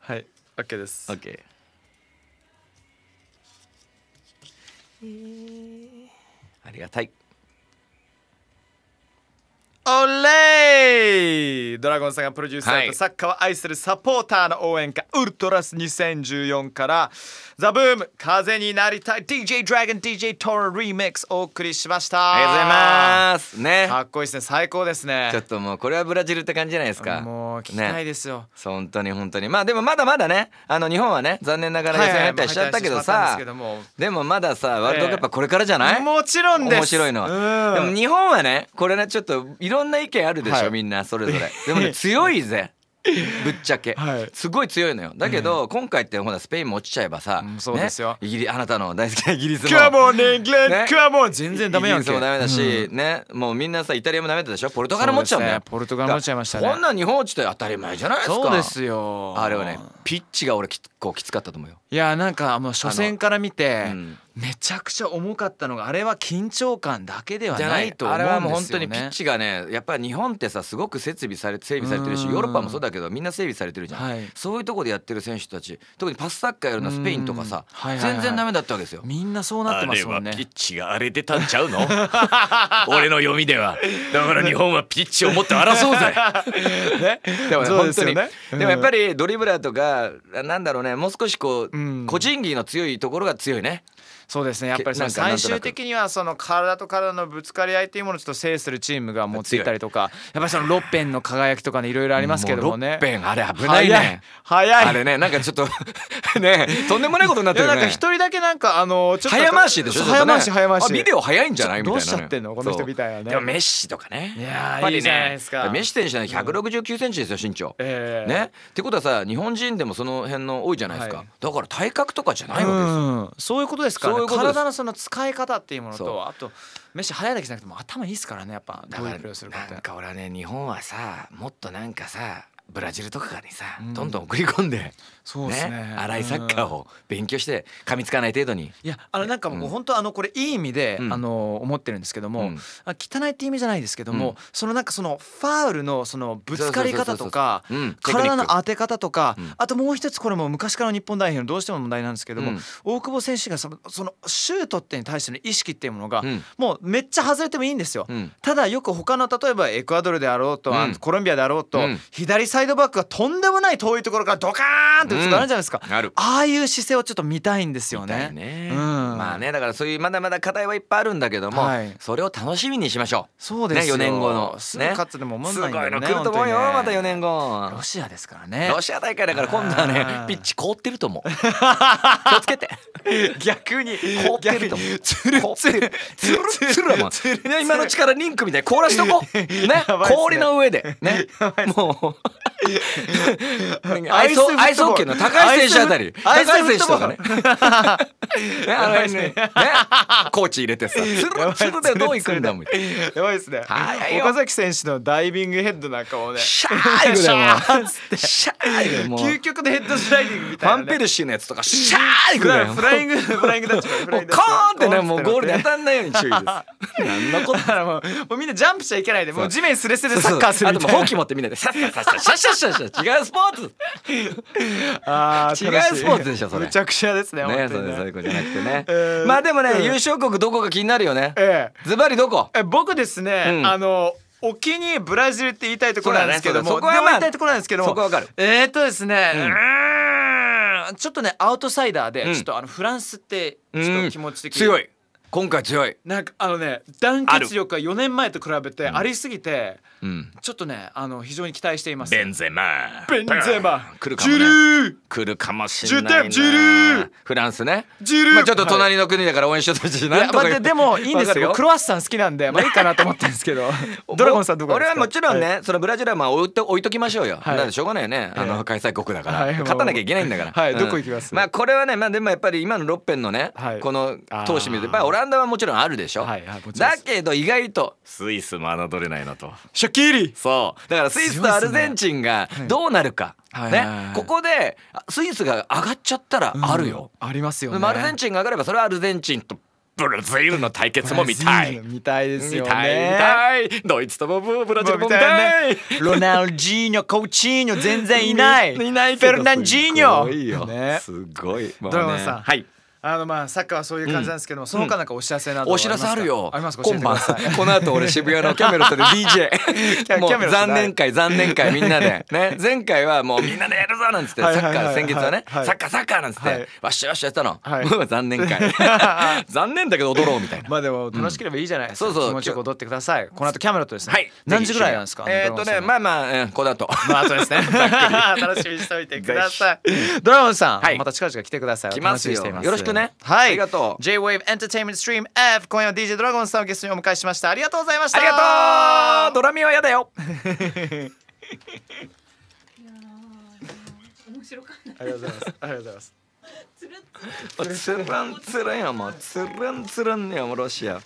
はい OK です OK ありがたい。オレドラゴンさんがプロデュースさたサッカーを愛するサポーターの応援歌「ウルトラス2014」から「ザ・ブーム風になりたい DJ ドラゴン DJ トールリミックス」お送りしましたありがとうございますねかっこいいですね最高ですねちょっともうこれはブラジルって感じじゃないですかもう聞きたいですよ、ね、本当に本当にまあでもまだまだねあの日本はね残念ながら予選やったりしちゃったけどさ、でもまださワールドカップはこれからじゃない、えー、もちろんです面白いのは、うん、でも日本はねこれねちょっといろろんな意見あるでしょ、はい、みんなそれぞれ [laughs] でもね強いぜぶっちゃけ、はい、すごい強いのよだけど、えー、今回ってほらスペインも落ちちゃえばさ、うん、そうですよ、ね、イギリあなたの大好きなイギリスもカモンイングレン、ね、モン全然ダメやんイギリスもダメだし、うん、ねもうみんなさイタリアもダメだでしょポルトガルも落ちちゃうんだね、ポルトガルも落ちちゃいましたねこんな日本落ちて当たり前じゃないですかそうですよあれはねピッチが俺結構きつかったと思うよいやなんかもう初戦から見て、めちゃくちゃ重かったのがあれは緊張感だけではないと思うんですよねあれはもう本当にピッチがねやっぱり日本ってさすごく設備され整備されてるしヨーロッパもそうだけどみんな整備されてるじゃん、はい、そういうところでやってる選手たち特にパスサッカーやるのはスペインとかさ、はいはいはい、全然ダメだったわけですよみんなそうなってますもんねピッチが荒れてたんちゃうの [laughs] 俺の読みではだから日本はピッチをもっと争うぜ [laughs] ね、でもね本当にね、うん、でもやっぱりドリブラーとかなんだろうねもう少しこう、うん、個人技の強いところが強いねそうですねやっぱり最終的にはその体と体のぶつかり合いっていうものをちょっと制するチームが持っていたりとかやっぱりそのロッペンの輝きとかねいろいろありますけどもねロッペンあれ危ないね早いあれねなんかちょっと [laughs] ねとんでもないことになってるねなんか一人だけなんかあのちょっと早回しでしょ、ね、早回し早回しビデオ早いんじゃないみたいな、ね、どうしちゃってんのこの人みたいなねでもメッシとかねいややっぱりねメッシ選手は百六十九センチですよ身長、えー、ねってことはさ日本人でもその辺の多いじゃないですか、はい、だから体格とかじゃないわけですよ、うん、そういうことですかねういうこと体のその使い方っていうものとあと飯早いだけじゃなくても頭いいですからねやっぱだからなんか俺はね日本はさもっとなんかさブラジルとかにさ、どんどん送り込んで、そうですね荒いサッカーを勉強して噛みつかない程度にいやあのなんかもう本当あのこれいい意味で、あの思ってるんですけども、汚いって意味じゃないですけども、そのなんかそのファウルのそのぶつかり方とか体の当て方とか、あともう一つこれも昔からの日本代表のどうしても問題なんですけども、大久保選手がそのそのシュートってに対しての意識っていうものが、もうめっちゃ外れてもいいんですよ、ただよく他の例えばエクアドルであろうと、コロンビアであろうと、左ササイドバックがとんでもない遠いところからドカーンって打つとあるじゃないですか、うん、あああいう姿勢をちょっと見たいんですよね、ねうん、まあねだからそういうまだまだ課題はいっぱいあるんだけども、はい、それを楽しみにしましょうそうですね4年後の、ね、すぐ勝つでも思わんだよねすごいの来ると思うよ、ね、また4年後ロシアですからねロシア大会だから今度はねピッチ凍ってると思う [laughs] 気をつけて逆に凍ってると思うつるつるつるつるもん今の力リンクみたいに凍らしとこう [laughs] ね氷の上でね [laughs] もう [laughs] アイスアイスッケーの高橋選手あたり高橋選手とかねね [laughs] あのねコーチ入れてさつるつるでどういくんだもんやばいですね岡崎選手のダイビングヘッドなんかもねシャーイグだもんシャーイグ究極のヘッドスライディングみたいな、ファンペルシーのやつとかシャーイグだよフライングフライングダッチコーンってねもうゴールで当たんないように注意です何の [laughs] ことだもうみんなジャンプしちゃいけないでもう地面すれすれサッカーするみたいなあともうほ持ってみんなでサッカーサッカーシャッシャッ違うスポーツ [laughs] あ違うスポーツでしょそれめちゃくちゃですねねそれそういうことじゃなくてね、えー、まあでもね、うん、優勝国どこが気になるよね、えー、ズバリどこえ僕ですね、うん、あのお気にブラジルって言いたいところなんですけども、ね、そこは、まあ、言いたいところなんですけどもそこわかるえー、っとですね、うん、ちょっとねアウトサイダーで、ちょっとあのフランスってちょっと気持ち的に、強い今回強いなんかあのね団結力が4年前と比べてありすぎて、うんうん、ちょっとねあの非常に期待していますベンゼマベンゼマ来るかも、ね、ジルー来るかもしれないジルーフランスねジルー、まあ、ちょっと隣の国だから応援しようとしない,、まあ、でもいいんですよクロワッサン好きなんでまあいいかなと思ってるんですけど [laughs] ドラゴンさんどこ俺はもちろんね、はい、そのブラジルはまあ置いと置いときましょうよ、はい、なんでしょうがないよね、あの開催国だから、はい、勝たなきゃいけないんだからはい、どこ行きます、まあこれはねまあでもやっぱり今の六辺ペンのね、この投手見るとやっぱりオランダはもちろんあるでしょ、はいはい、だけど意外とスイスも侮れないなと。ャキリそうだからスイスとアルゼンチンがどうなるか、ね、ここでスイスが上がっちゃったらあるよ、うん、ありますよねアルゼンチンが上がればそれはアルゼンチンとブラジルの対決も見たい。見たいですよね。見たい。ドイツともブラジルも見たい。ロナウジーニョ、コーチーニョ全然いない。[laughs] いないフェルナンジーニョ。すごいよ。ね、すごい。ドラマさん。はい。あのまあサッカーはそういう感じなんですけども、その他なんかお知らせなどお知らせあるよ。あります今晩 [laughs] この後俺渋谷のキャメロットで DJ。もう残念会残念会みんなでね前回はもうみんなでやるぞなんつってサッカー先月はねサッカーサッカーなんつってわっしゃわっしゃやったの。残念会。[laughs] 残念だけど踊ろうみたいな。まあでも楽しければいいじゃないですか。気持ちよく踊ってください。この後キャメロットですね。何時ぐらいなんですか。えっとねまあまあこの後。まあそうですね。[laughs] 楽しみにしておいてください。ドラゴンさんまた近々来てください。来ますよ。よろしく。くねはいありがとう J-WAVE エンターテインメントストリーム F 今夜は DJ ドラゴンさんをゲストにお迎えしましたありがとうございましたありがとうドラミは嫌だよ面白かったありがとうございますありがとうございますつるんつるんやもうつるんつるんやもロシアひ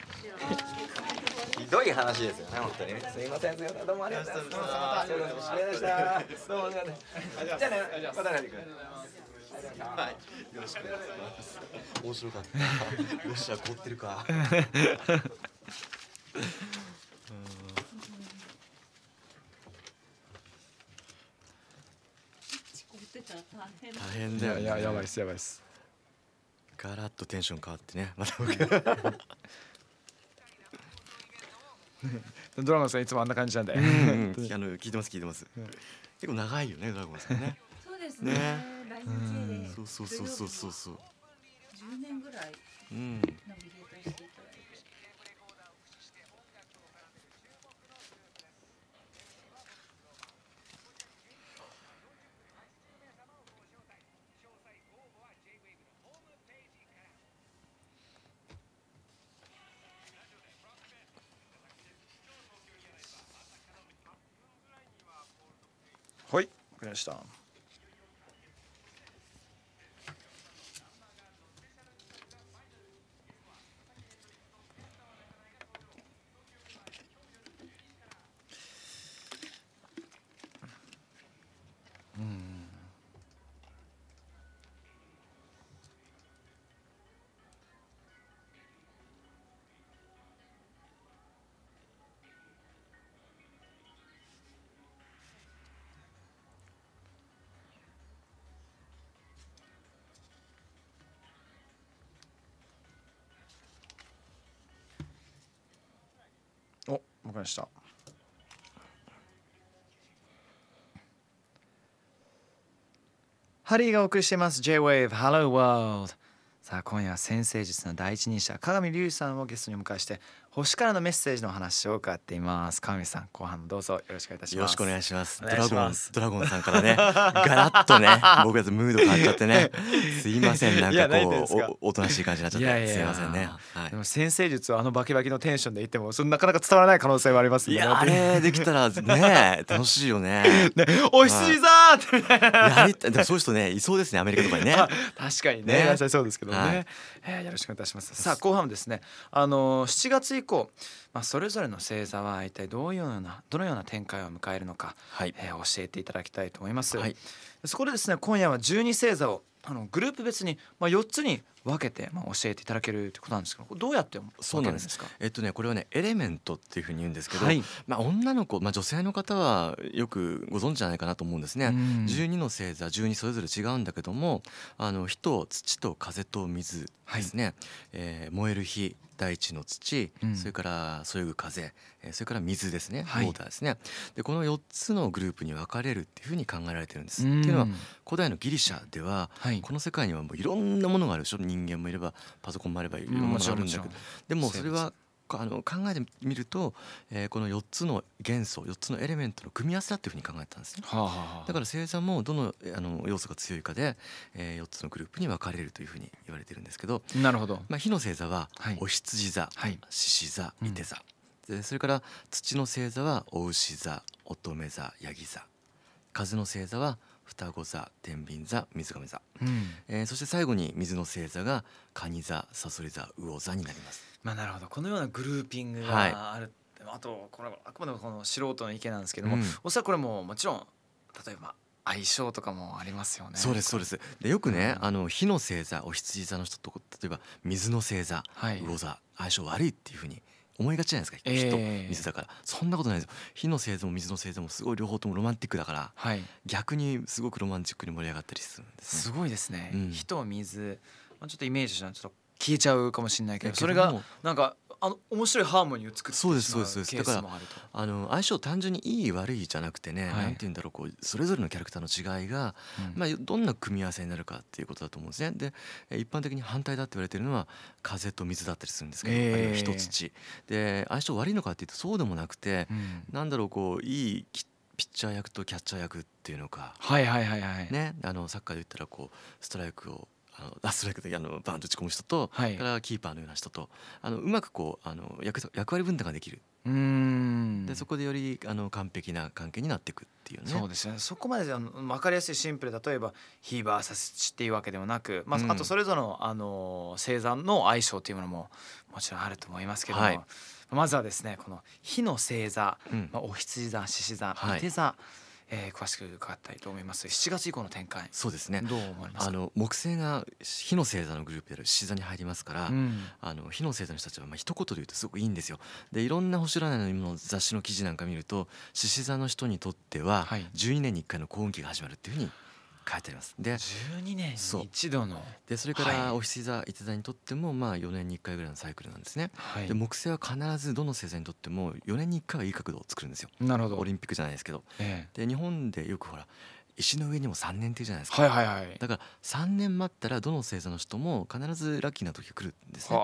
どい話ですよね本当にすみませんどうもありがとうございましたどうもありがとうございましたどうもありがとうございましたじゃあねまた来てくださいはい、よろしくお願いします。面白かった。よっしゃ、凍ってるか。大変だよ、ね、ややばいっすやばいっすガラッとテンション変わってねまた僕 [laughs] ドラゴンさんいつもあんな感じなんで、うん、あの聞いてます聞いてます、うん、結構長いよねドラゴンさんねそうですねね n h そうそうそうそうそうそう十年ぐらいうんナビゲートしていただいて。はい、わかりました。ましたハリーがお送りしています J-WAVE Hello World さあ今夜は先生術の第一人者鏡龍さんをゲストにお迎えして星からのメッセージの話を伺っています川口さん後半どうぞよろしくお願いいたしますよろしくお願いしますドラゴンドラゴンさんからねガラッとね [laughs] 僕たちムード変わっちゃってねすいませんなんかこうおとなしい感じになっちゃってすいませんね、でも先生術はあのバキバキのテンションで言ってもそのなかなか伝わらない可能性もありますいやあれできたらね楽しいよね [laughs] ねお羊しんっていやでもそういう人ねいそうですねアメリカとかにね [laughs] 確かにねそうですけどね、はえよろしくお願いしますさあ後半ですねあの七月以降、まあ、それぞれの星座は一体どういうようなどのような展開を迎えるのか、はい、えー、教えていただきたいと思います。はい、そこでですね今夜は12星座をあのグループ別に、まあ、4つに分けて、まあ、教えていただけるといことなんですけどどうやってそうなんですかえっとねこれはねエレメントっていうふうに言うんですけど、はい、まあ、女の子、まあ、女性の方はよくご存知じゃないかなと思うんですね。12の星座12それぞれ違うんだけどもあの火と土と風と水ですね、はい、えー、燃える火大地の土、うん、それからそよぐ風、えそれから水ですね、はい、ウォーターですねでこの4つのグループに分かれるっていうふうに考えられてるんです。っていうのは古代のギリシャでは、はい、この世界にはもういろんなものがあるでしょ人間もいればパソコンもあればいろんなものがあるんだけど、でもそれはあの考えてみると、えー、この4つの元素4つのエレメントの組み合わせだっていうふうに考えたんですね、はあはあ、だから星座もどのあの要素が強いかで、えー、4つのグループに分かれるというふうに言われてるんですけどなるほど、まあ、火の星座はお羊座、はい、獅子座い手座、うん、それから土の星座はお牛座乙女座ヤギ座風の星座は双子座天秤座水亀座、うん、えー、そして最後に水の星座が蟹座さそり座魚座になります。まあ、なるほどこのようなグルーピングがある、はい、あとこれあくまでもこの素人の意見なんですけども、うん、おそらくこれももちろん例えば相性とかもありますよね。そうですそうです。でよくね、うん、あの火の星座お羊座の人と例えば水の星座、はい、魚座相性悪いっていうふうに思いがちじゃないですか、えきっと水だから、そんなことないですよ火の星座も水の星座もすごい両方ともロマンティックだから、はい、逆にすごくロマンチックに盛り上がったりするんです、ね、すごいですね、うん、火と水、まあ、ちょっとイメージしたちょっと消えちゃうかもしれないけどそれがなんかあの面白いハーモニーを作ってしまうそうですそうですだからあの相性単純にいい悪いじゃなくてね、はい、なんて言うんだろうこうそれぞれのキャラクターの違いが、うん、まあどんな組み合わせになるかっていうことだと思うんですね。で一般的に反対だって言われてるのは風と水だったりするんですけど、えー、あるいは土で相性悪いのかっていうとそうでもなくて、うん、なんだろうこういいピッチャー役とキャッチャー役っていうのか、はいはいはいはいねあのサッカーで言ったらこうストライクをあのアストライクであのバンと打ち込む人と、はい、からキーパーのような人とあのうまくこうあの役役割分担ができるうんでそこでよりあの完璧な関係になっていくっていうねそうですねそこまであの分かりやすいシンプル例えばヒーバーサスチっていうわけでもなく、まあ、あとそれぞれのあの星座の相性っていうものももちろんあると思いますけども、はい、まずはですねこの火の星座、うんまあ、お羊座獅子座伊手座、はいえー、詳しく伺いたいと思います7月以降の展開そうですねどう思いますあの木星が火の星座のグループである獅子座に入りますから、うん、あの火の星座の人たちはまあ一言で言うとすごくいいんですよでいろんな星占いの雑誌の記事なんか見ると獅子座の人にとっては12年に1回の幸運期が始まるっていうふうに書いてありますで12年に一度のでそれからおス座一座にとってもまあ4年に1回ぐらいのサイクルなんですね、はい、で木星は必ずどの星座にとっても4年に1回はいい角度を作るんですよなるほどオリンピックじゃないですけど、ええ、で日本でよくほら石の上にも3年っていうじゃないですか、はいはいはい、だから3年待ったらどの星座の人も必ずラッキーな時が来るんですね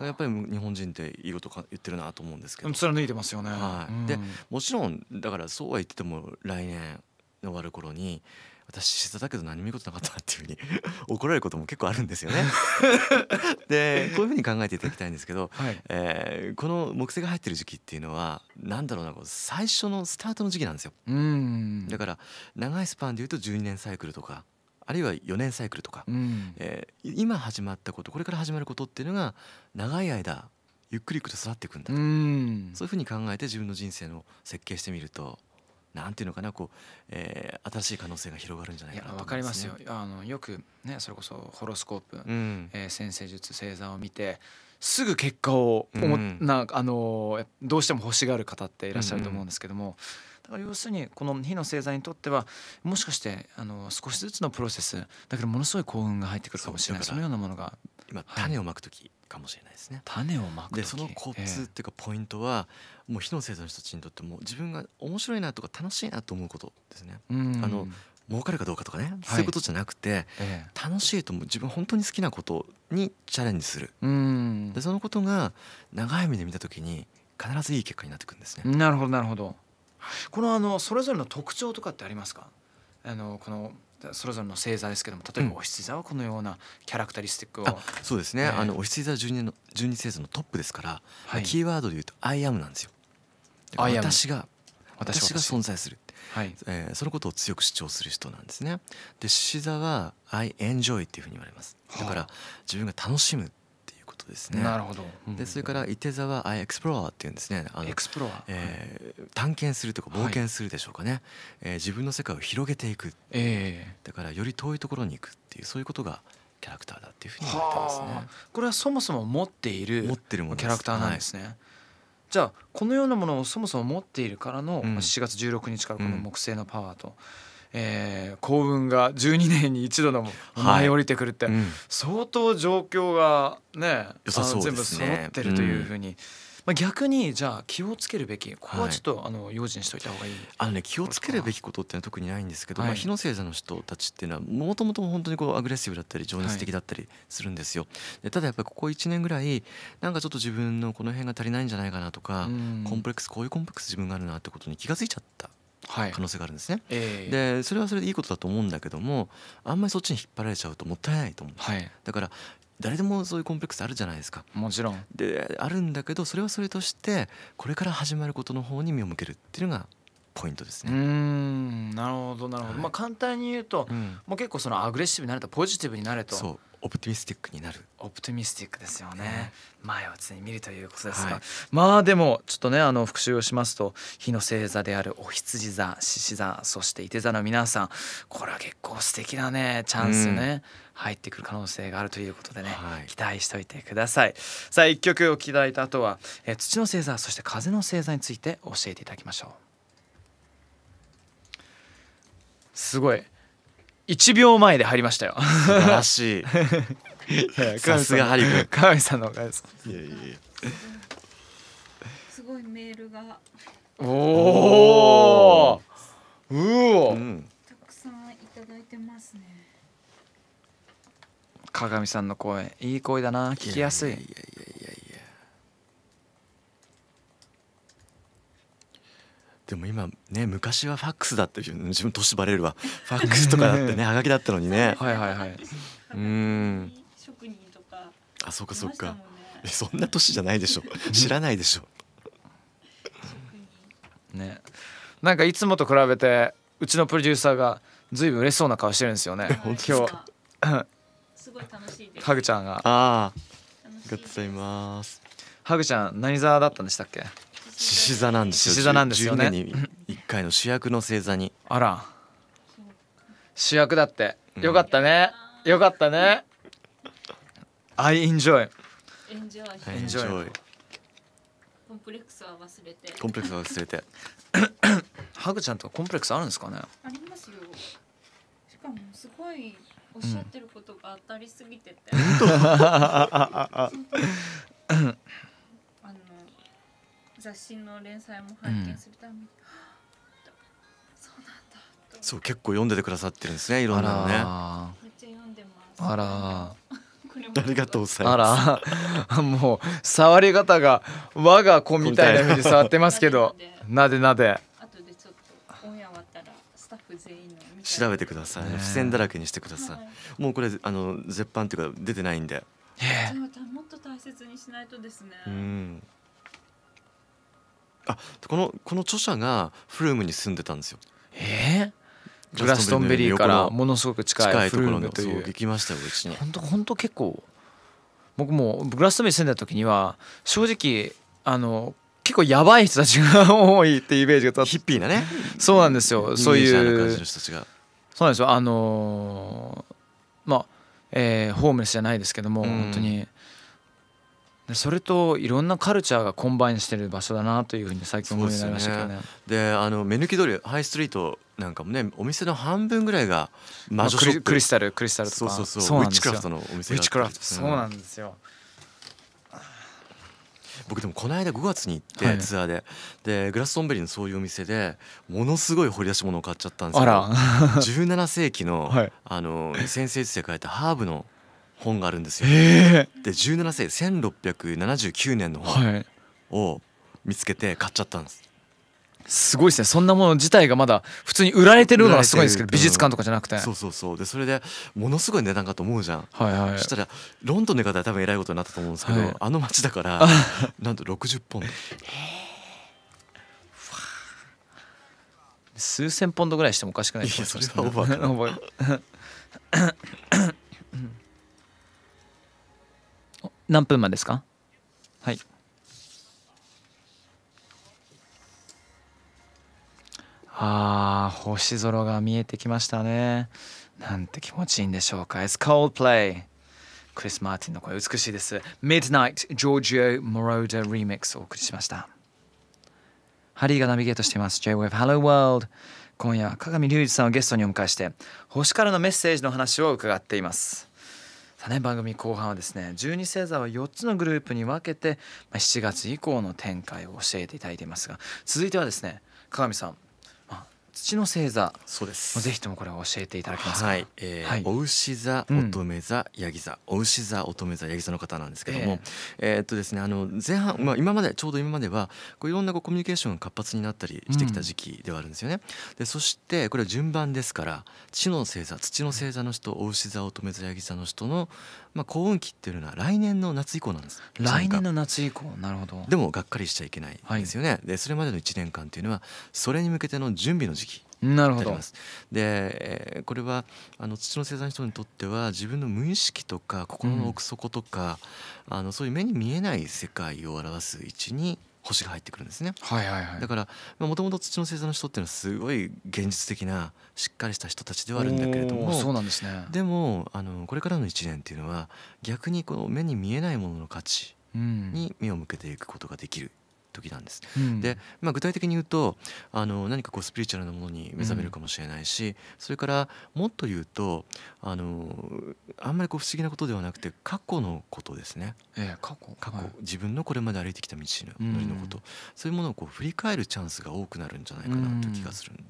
やっぱり日本人っていいことか言ってるなと思うんですけど貫いてますよね、はい、うん、でもちろんだからそうは言ってても来年終わる頃に私静だけど何見事なかったっていうふうに [laughs] 怒られることも結構あるんですよね [laughs] でこういうふうに考えていただきたいんですけど、はい、えー、この木星が入ってる時期っていうのは何だろうな最初のスタートの時期なんですよ。だから長いスパンでいうと12年サイクルとかあるいは4年サイクルとか、うん、えー、今始まったことこれから始まることっていうのが長い間ゆっくりゆっくり育っていくんだと、うん、そういうふうに考えて自分の人生の設計してみるとなんていうのかなこう、えー、新しい可能性が広がるんじゃないかなと、ね、わかりますよ。あのよくねそれこそホロスコープ、うん、えー、先生術星座を見てすぐ結果を思、うん、なあのどうしても欲しがる方っていらっしゃると思うんですけども。うんうんだから要するにこの日の星座にとってはもしかしてあの少しずつのプロセスだけどものすごい幸運が入ってくるかもしれないそのようなものが今種をまく時、かもしれないですね種をまくでそのコツっていうかポイントは、えー、もう火の生の人たちにとっても自分が面白いなとか楽しいなと思うことですね。あの儲かるかどうかとかね、はい、そういうことじゃなくて、えー、楽しいと思う自分本当に好きなことにチャレンジするでそのことが長い目で見た時に必ずいい結果になってくんですねなるほどなるほどこのあのそれぞれの特徴とかってありますかあのこのそれぞれの星座ですけども例えばお羊座はこのようなキャラクタリスティックを、そうですね、えー、あのお羊座十二の十二星座のトップですから、はい、キーワードで言うと「アイアム」なんですよ。私が私が存在する、はいえー、そのことを強く主張する人なんですね。で獅子座は「I enjoy」っていうふうに言われます。だから自分が楽しむことですね。なるほど。でそれから伊手ザはアイエクスプロアっていうんですね。あのエクスプロア、えー、探検するとか冒険するでしょうかね。はい、えー、自分の世界を広げていく。えー、だからより遠いところに行くっていうそういうことがキャラクターだっていうふうに言ってますね。これはそもそも持っている持ってるものキャラクターなんですね。はいじゃあこのようなものをそもそも持っているからの4月16日からこの木星のパワーと、えー、幸運が12年に一度のも舞い降りてくるって、はいうん、相当状況がね良さそう、ね、全部揃ってるというふうに、うん、まあ、逆にじゃあ気をつけるべきここはちょっと、はい、あの用心しておいた方がいいあの、ね、気をつけるべきことっていうのは特にないんですけど、はい、まあ、日野星座の人たちっていうのはもともと本当にこうアグレッシブだったり情熱的だったりするんですよ。でただやっぱりここ1年ぐらいなんかちょっと自分のこの辺が足りないんじゃないかなとか、うん、コンプレックスこういうコンプレックス自分があるなってことに気が付いちゃった。可能性があるんですね、はいえー、でそれはそれでいいことだと思うんだけどもあんまりそっちに引っ張られちゃうともったいないと思う、はい、だから誰でもそういうコンプレックスあるじゃないですかもちろんであるんだけどそれはそれとしてこれから始まることの方に目を向けるっていうのがポイントですね。うんなるほどなるほど、はい、まあ簡単に言うと、うん、もう結構そのアグレッシブになれたポジティブになれと。そうオプティミスティックになるオプティミスティックですよね、前を常に見るということですが、はい、まあでもちょっとねあの復習をしますと火の星座であるお羊座獅子座そして伊手座の皆さんこれは結構素敵なねチャンスね、うん、入ってくる可能性があるということでね、はい、期待しておいてくださいさあ一曲を聴きいただいた後は、えー、土の星座そして風の星座について教えていただきましょうすごい1秒前で入りましたよ素晴らしい [laughs] さすがハリ君川さんのおかげですいやいやいすごいメールがおおうお、うん、たくさんいただいてますね鏡さんの声いい声だな聞きやすいいやいやいやでも今ね昔はファックスだって自分年バレるわファックスとかだってねはがきだったのにねはいはいはいうん職人とか、あそうかそうかそんな年じゃないでしょう知らないでしょうねなんかいつもと比べてうちのプロデューサーがずいぶん嬉しそうな顔してるんですよね本今日 [laughs] すごい楽しいですハグちゃんがああありがとうございますハグちゃん何座だったんでしたっけ獅子座なんですよ獅子座なんですよね年に1回の主役の星座にあら主役だってよかったね、うん、よかったね I enjoy enjoy enjoy コンプレックスは忘れてコンプレックスは忘れて [coughs] ハグちゃんとかコンプレックスあるんですかねありますよしかもすごいおっしゃってることが当たりすぎてて、うん雑誌の連載も拝見するために、うん、そうなんだそう結構読んでてくださってるんですねいろんなのねめっちゃ読んでますあらありがとうございます。あら [laughs] もう触り方が我が子みたいな風に触ってますけど、[laughs] なでなで。後でちょっとオンエア終わったらスタッフ全員の調べてください。付箋だらけにしてください。はい、もうこれあの絶版っていうか出てないんで。もっと大切にしないとですね。あこのこの著者がフルームに住んでたんですよ。えー、グラストンベリーからものすごく近い近いところにとう行きましたようちに。本当本当結構僕もグラストンベリー住んだ時には正直あの結構やばい人たちが多いっていうイメージがヒッピーなねそうなんですよそういうそうなんですよあのまあ、えー、ホームレスじゃないですけども、うん、本当にでそれといろんなカルチャーがコンバインしてる場所だなというふうに最近思いましたけどね。で、ね、あの目抜き通りハイストリートなんかもねお店の半分ぐらいが魔女ショップ、まあ、クリスタルクリスタルとかそうそうそうウィッチクラフトのお店ウィッチクラフトそうなんですよ。僕でもこの間5月に行ってツアーで、はい、でグラストンベリーのそういうお店でものすごい掘り出し物を買っちゃったんですけど17世紀の,、はい、あの先生術で書いたハーブの本があるんですよ。で17世紀1679年の本を見つけて買っちゃったんです。すごいですねそんなもの自体がまだ普通に売られてるのがすごいですけど美術館とかじゃなくて、そうそうそうでそれでものすごい値段かと思うじゃん、はいはい、そしたらロンドンの方は多分偉いことになったと思うんですけど、はい、あの町だから [laughs] なんと60ポンド数千ポンドぐらいしてもおかしくないですそれはオーバー [laughs] 何分間ですかはいあー星空が見えてきましたねなんて気持ちいいんでしょうか It's Coldplay クリス・マーティンの声美しいです Midnight Giorgio Moroder Remix をお送りしましたハリーがナビゲートしています J-Wave Hello World 今夜は鏡隆二さんをゲストにお迎えして星からのメッセージの話を伺っていますさあね番組後半はですね十二星座は4つのグループに分けて、ま7月以降の展開を教えていただいていますが続いてはですね鏡さん土の星座そうですぜひともこれを教えていただけますかはい、えーはい、お牛座乙女座ヤギ座お牛座乙女座ヤギ座の方なんですけども、えー、っとですねあの前半、まあ、今までちょうど今まではこういろんなこうコミュニケーションが活発になったりしてきた時期ではあるんですよね、うん、でそしてこれは順番ですから地の星座土の星座の人お牛座乙女座ヤギ座の人のまあ、幸運期っていうのは来年の夏以降なんです来年の夏以降なるほどでもがっかりしちゃいけないですよね、はい、でそれまでの1年間っていうのはそれに向けての準備の時期なるほどで、えー、これはあの土の生産人にとっては自分の無意識とか心の奥底とか、うん、あのそういう目に見えない世界を表す位置に星が入ってくるんですね。はいはいはい、だからもともと土の星座の人っていうのはすごい現実的なしっかりした人たちではあるんだけれどもそうなんですねでもあのこれからの1年っていうのは逆にこの目に見えないものの価値に目を向けていくことができる。時なんです、うん、で、まあ、具体的に言うとあの何かこうスピリチュアルなものに目覚めるかもしれないし、うん、それからもっと言うとあのあんまりこう不思議なことではなくて過去のことですねええ、過去過去、はい、自分のこれまで歩いてきた道の乗りのこと、うん、そういうものをこう振り返るチャンスが多くなるんじゃないかなという気がする、うん、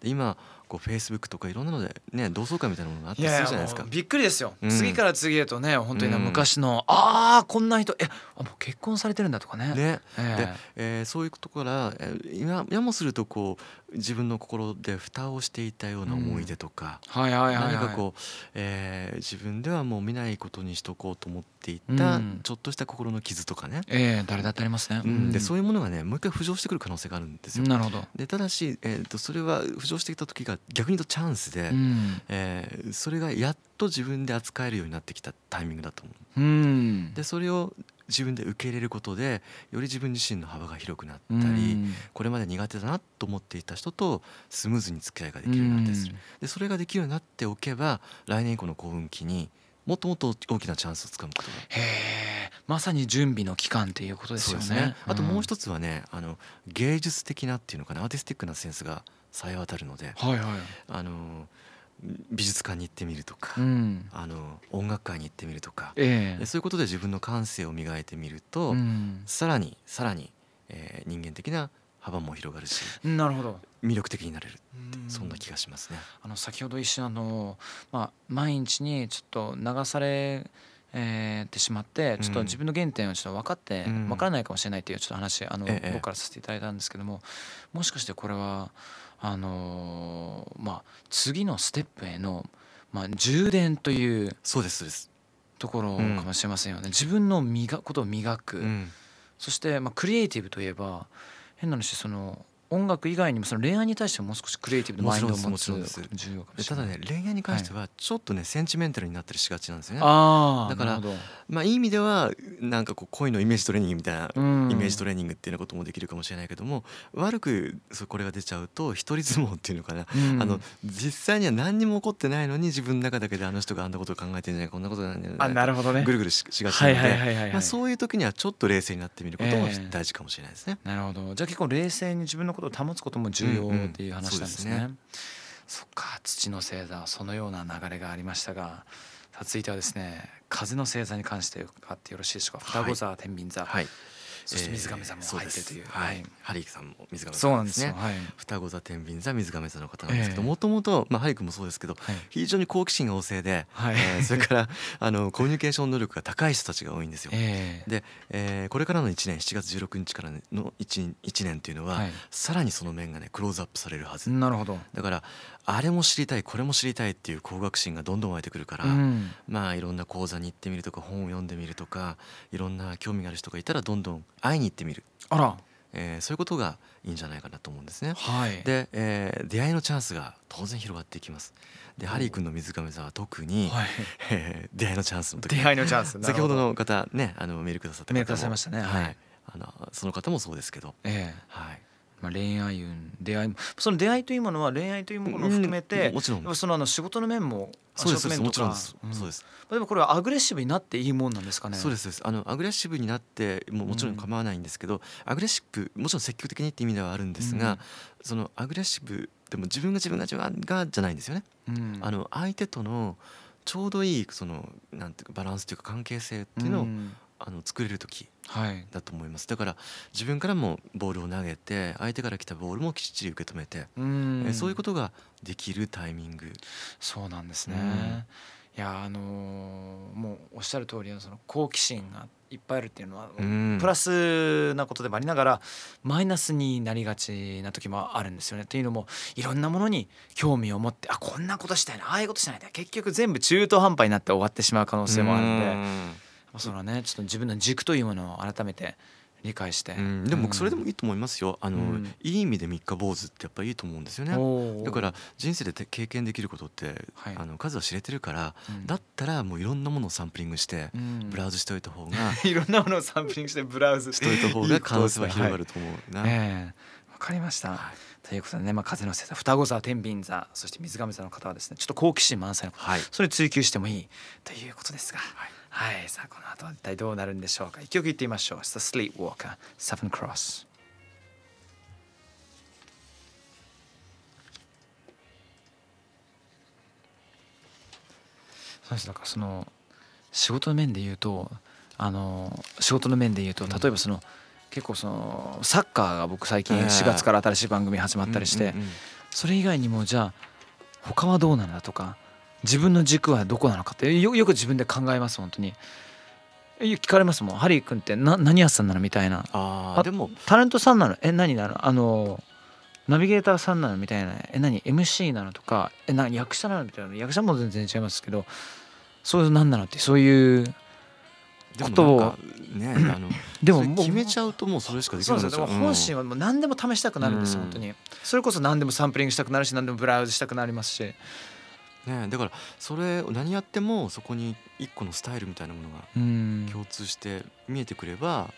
で今こうフェイスブックとかいろんなので、ね、同窓会みたいなものがあったりするじゃないですかびっくりですよ、うん、次から次へとね本当に、ね、昔の、ああこんな人えあもう結婚されてるんだとかね。ねえー、で、えー、そういうことから、えー、今やもするとこう自分の心で蓋をしていたような思い出とか何かこう、えー、自分ではもう見ないことにしとこうと思っていたちょっとした心の傷とかね、えー、誰だってありますね、うん、でそういうものがねもう一回浮上してくる可能性があるんですよ。なるほどでただし、えー、とそれは浮上してきた時が逆に言うとチャンスで、うん、えー、それがやっと自分で扱えるようになってきたタイミングだと思う。うん、でそれを自分で受け入れることでより自分自身の幅が広くなったり、これまで苦手だなと思っていた人とスムーズに付き合いができるようになったする、でそれができるようになっておけば来年以降の幸運期にもっともっと大きなチャンスをつかむことがまさに準備の期間ということですよね、ね、あともう一つはね、あの芸術的なっていうのかなアーティスティックなセンスがさえ渡るので、はいはい、あのー美術館に行ってみるとか、うん、あの音楽会に行ってみるとか、えー、そういうことで自分の感性を磨いてみると、うん、さらにさらに、えー、人間的な幅も広がるしなるほど魅力的になれるそんな気がしますね。あの先ほど一瞬あの、まあ、毎日にちょっと流されえー、ってしまってちょっと自分の原点をちょっと分かって分からないかもしれないというちょっと話あの、僕からさせていただいたんですけどももしかしてこれはあのー、まあ、次のステップへの、まあ、充電というそうですところかもしれませんよね、うん、自分の磨ことを磨く、うん、そして、まあ、クリエイティブといえば変な話その音楽以外にもその恋愛に対してもう少しクリエイティブなマインドを持つ重要かもただね恋愛に関してはちょっとね、はい、センチメンタルになったりしがちなんですよねだからまあいい意味ではなんかこう恋のイメージトレーニングみたいなイメージトレーニングっていうようなこともできるかもしれないけども悪くこれが出ちゃうと一人相撲っていうのかな、うん、あの実際には何にも起こってないのに自分の中だけであの人があんなことを考えてんじゃないこんなことなんじゃないなるほどねぐるぐるしがちなのでそういう時にはちょっと冷静になってみることも大事かもしれないですね、えー、なるほどじゃあ結構冷静に自分のこを保つことも重要っていう話なんですね。うんうん、そっ、ね、か土の星座そのような流れがありましたが続いてはですね風の星座に関して伺ってよろしいでしょうか双子座、はい、天秤座、はい、そして水亀座も入ってという、はい、ハリーさんも水亀座ですね双子座天秤座水亀座の方なんですけどもともとハリー君もそうですけど、非常に好奇心が旺盛で、えそれから [laughs] あのコミュニケーション能力が高い人たちが多いんですよ。で、えこれからの1年7月16日からの 1, 1年というのは、はさらにその面がねクローズアップされるはずなるほどだからあれも知りたいこれも知りたいっていう好学心がどんどん湧いてくるから、うん、まあいろんな講座に行ってみるとか本を読んでみるとかいろんな興味がある人がいたらどんどん会いに行ってみるあら、えー、そういうことがいいんじゃないかなと思うんですね。はい、で、えー、出会いのチャンスが当然広がっていきます。でハリー君の水亀座は特に、はい、えー、出会いのチャンスの時出会いのチャンス先ほどの方ねあのメールくださった方もメールくださいましたね。はい、はい、あのその方もそうですけど、えー、はいまあ、恋愛運出会いもその出会いというものは恋愛というものを含めて、もちろんそのあの仕事の面もそうです面とかそうです、うん、でもこれはアグレッシブになっていいもんなんですかねそうですあのアグレッシブになってももちろん構わないんですけど、アグレッシブもちろん積極的にって意味ではあるんですが、そのアグレッシブでも自分が自分が自分がじゃないんですよね、あの相手とのちょうどいいそのなんていうかバランスというか関係性っていうのを、あの作れる時だと思います、はい、だから自分からもボールを投げて相手から来たボールもきっちり受け止めてうそういうことができるタイミングそうなんですね、いやあのー、もうおっしゃる通りのその好奇心がいっぱいあるっていうのは、プラスなことでもありながらマイナスになりがちな時もあるんですよね。というのもいろんなものに興味を持ってあこんなことしたいなああいうことしたいな結局全部中途半端になって終わってしまう可能性もあるので。そのねちょっと自分の軸というものを改めて理解して、うん、でも僕それでもいいと思いますよあの、うん、いい意味で三日坊主ってやっぱいいと思うんですよねだから人生で経験できることって、はい、あの数は知れてるから、うん、だったらもういろんなものをサンプリングしてブラウズしておいた方が [laughs] いろんなものをサンプリングしてブラウズしておいた方が可能性は広がると思うな。は [laughs] いえー、かりました、はいということでね、まあ、風の星座双子座天秤座そして水亀座の方はですねちょっと好奇心満載の、はい、それ追求してもいいということですが。はいはいさあこの後は一体どうなるんでしょうか一曲言ってみましょう「t h e Sleepwalker」「Seven Cross」そうですなんかその仕事の面で言うとあの仕事の面で言うと例えばその、うん、結構そのサッカーが僕最近4月から新しい番組始まったりして、それ以外にもじゃあ他はどうなんだとか自分の軸はどこなのかってよく自分で考えます本当に聞かれますもんハリー君ってな何屋さんなのみたいなあでもタレントさんなのえ何なのあのナビゲーターさんなのみたいなえ何 MC なのとかえな役者なのみたいな役者も全然違いますけどそういう何なのってそういうことをねあの [laughs] でも決めちゃうともうそれしかできないで本心はもう何でも試したくなるんです、うん、本当にそれこそ何でもサンプリングしたくなるし何でもブラウズしたくなりますし。ね、だからそれを何やってもそこに一個のスタイルみたいなものが共通して見えてくれば、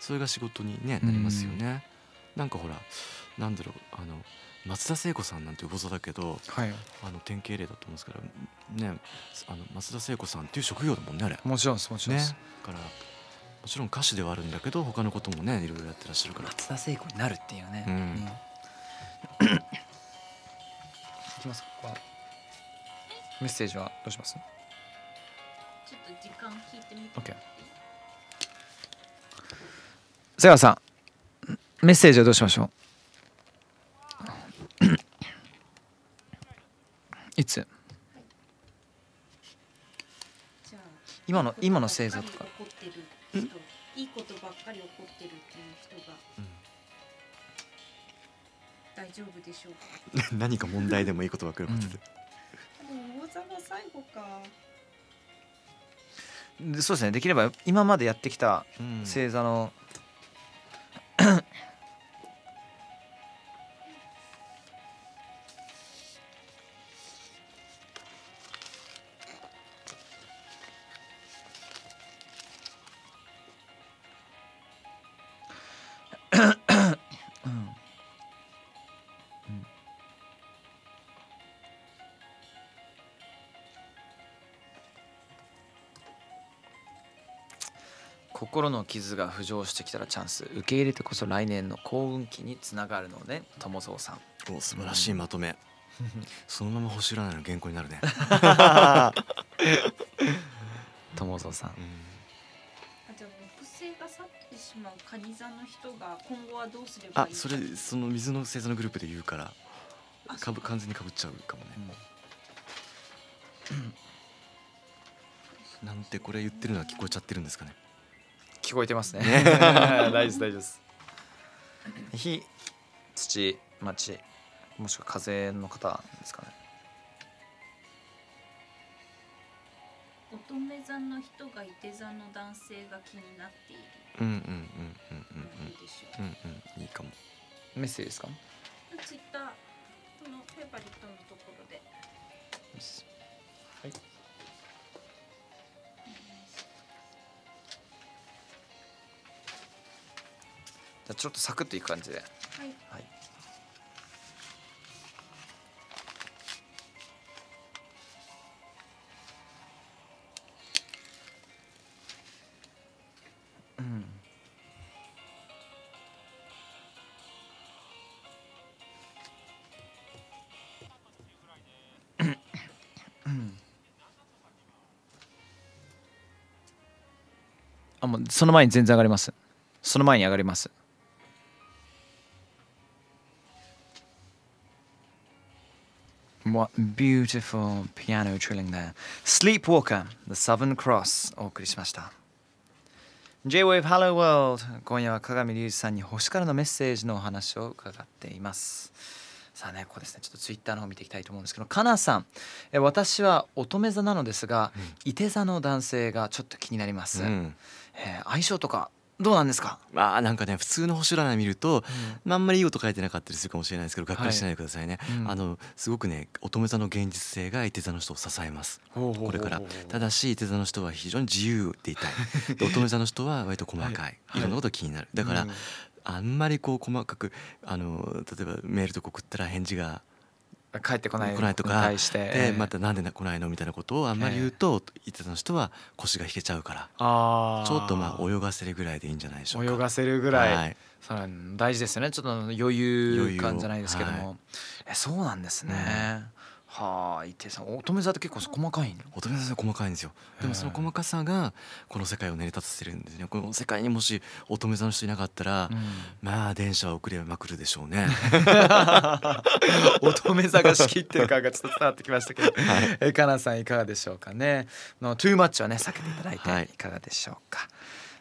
それが仕事に、ね、なりますよね。なんかほらなんだろうあの松田聖子さんなんていうことだけど、はい、あの典型例だと思うんですから、ね、あの松田聖子さんっていう職業だもんねあれもちろんですもちろんです、ね、からもちろん歌手ではあるんだけど他のこともねいろいろやってらっしゃるから松田聖子になるっていうね、うん、うん、[coughs] いきますかメッセージはどうしますちょっと時間聞いてみて OK 瀬川さんメッセージはどうしましょう [coughs] いつ、はい、今の今の星座とかいいことばっかり起こってるっていう人が、大丈夫でしょうか [laughs] 何か問題でもいいことばっかり起こってる、うんでの最後かそうですねできれば今までやってきた星座の、うん心の傷が浮上してきたらチャンス受け入れてこそ来年の幸運期につながるので友蔵さんお素晴らしいまとめ、うん、そのまま星占いの原稿になるね [laughs] 友蔵さん、うんしまうカニ座の人が今後はどうすればいいあそれその水の星座のグループで言うからかぶ完全にかぶっちゃうかもね、うん、なんてこれ言ってるのは聞こえちゃってるんですかね聞こえてますね [laughs] 大丈夫です大丈夫です火土町もしくは風の方ですかね乙女座の人が伊手座の男性が気になっているうんうんうんうんうんうんいいう、うんうんいいかもメッセージですかツイッターこのペーパリットのところでじゃちょっとサクッといく感じではい、はい、うんあもうその前に全然上がりますその前に上がります what beautiful piano trilling there. Sleepwalker, The Southern Cross お送りしました。J-Wave Hello World 今夜は鏡隆二さんに星からのメッセージのお話を伺っています。さあねここですねちょっとツイッターの方見ていきたいと思うんですけどかなさんえ私は乙女座なのですが、うん、手座の男性がちょっと気になります、うん、えー、相性とかどうなんですかまあなんかね普通の星占い見ると、うん、あんまりいいこと書いてなかったりするかもしれないですけどがっかりしないでくださいね、はいうん、あのすごくね乙女座の現実性が伊手座の人を支えますこれからただし伊手座の人は非常に自由でいたい [laughs] 乙女座の人は割と細かい、はい、いろんなこと気になるだから、うんあんまりこう細かくあの例えばメールとか送ったら返事が帰ってこない来ないとかでまたなんで来ないのみたいなことをあんまり言うと言ってた人は腰が引けちゃうからちょっとまあ泳がせるぐらいでいいんじゃないでしょうか泳がせるぐらい、はい、そ大事ですよねちょっと余裕感じゃないですけども、はい、えそうなんですね、うんはあ伊手さん乙女座って結構細かい、ね、乙女座って細かいんですよでもその細かさがこの世界を成り立たせるんですねこの世界にもし乙女座の人いなかったら、うん、まあ電車は遅れまくるでしょうね [laughs] 乙女座が仕切ってる感がちょっと伝わってきましたけど、はい、えかなさんいかがでしょうかねのトゥーマッチはね避けていただいていかがでしょうか、はい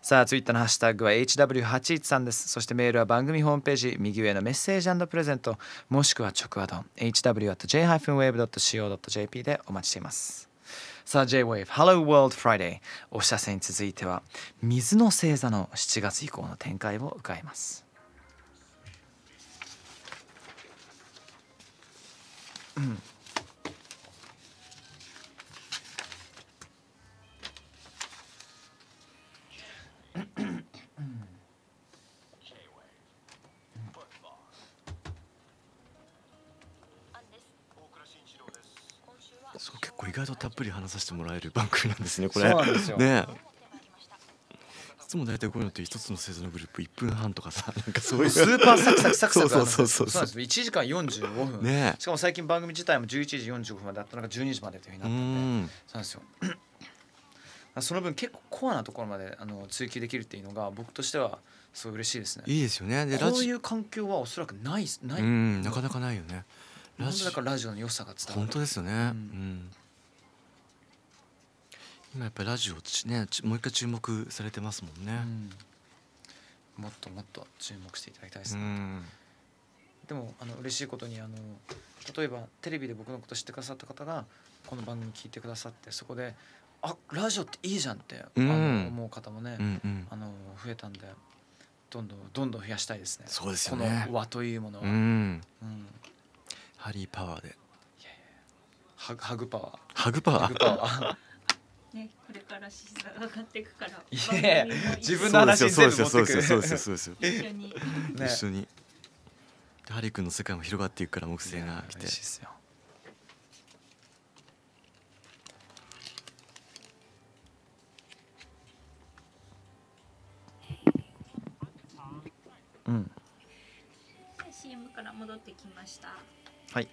さあツイッターのハッシュタグは h w 8 1んですそしてメールは番組ホームページ右上のメッセージプレゼントもしくは直話ドン hw.j-wave.co.jp でお待ちしていますさあ J-Wave Hello World Friday お知らせに続いては水の星座の7月以降の展開を伺いますうん外とたっぷり話させてもらえる番組なんですねこれ。ねいつも大体こういうのって一つの製造のグループ一分半とかさ [laughs] なんかそういうスーパーサクサクサクサクそうそうそうそうそ時間四十五分、ね、しかも最近番組自体も十一時四十五分まであったのが十二時までというふうになっててそうなんですよ [clears throat] その分結構コアなところまであの追求できるっていうのが僕としてはそう嬉しいですねいいですよねでこういう環境はおそらくないないうん。なかなかないよねラジだからラジオの良さが伝わる本当ですよね、うん、うん今やっぱりラジオねもう一回注目されてますもんね、うん、もっともっと注目していただきたいですね、うん、でもあの嬉しいことにあの例えばテレビで僕のこと知ってくださった方がこの番組聞いてくださってそこで「あラジオっていいじゃん」って、うん、あの思う方もね、うんうん、あの増えたんでどんどんどんどん増やしたいですねそうですよねこの和というものは、うん、ハリーパワーでハグパワーハグパワーね、これから資産上がっていくから自分の話全部持ってくるそうですよそうですよそうですよ一緒に、ね、一緒にハリ君の世界も広がっていくから木星が来てうん CM から戻ってきましたはい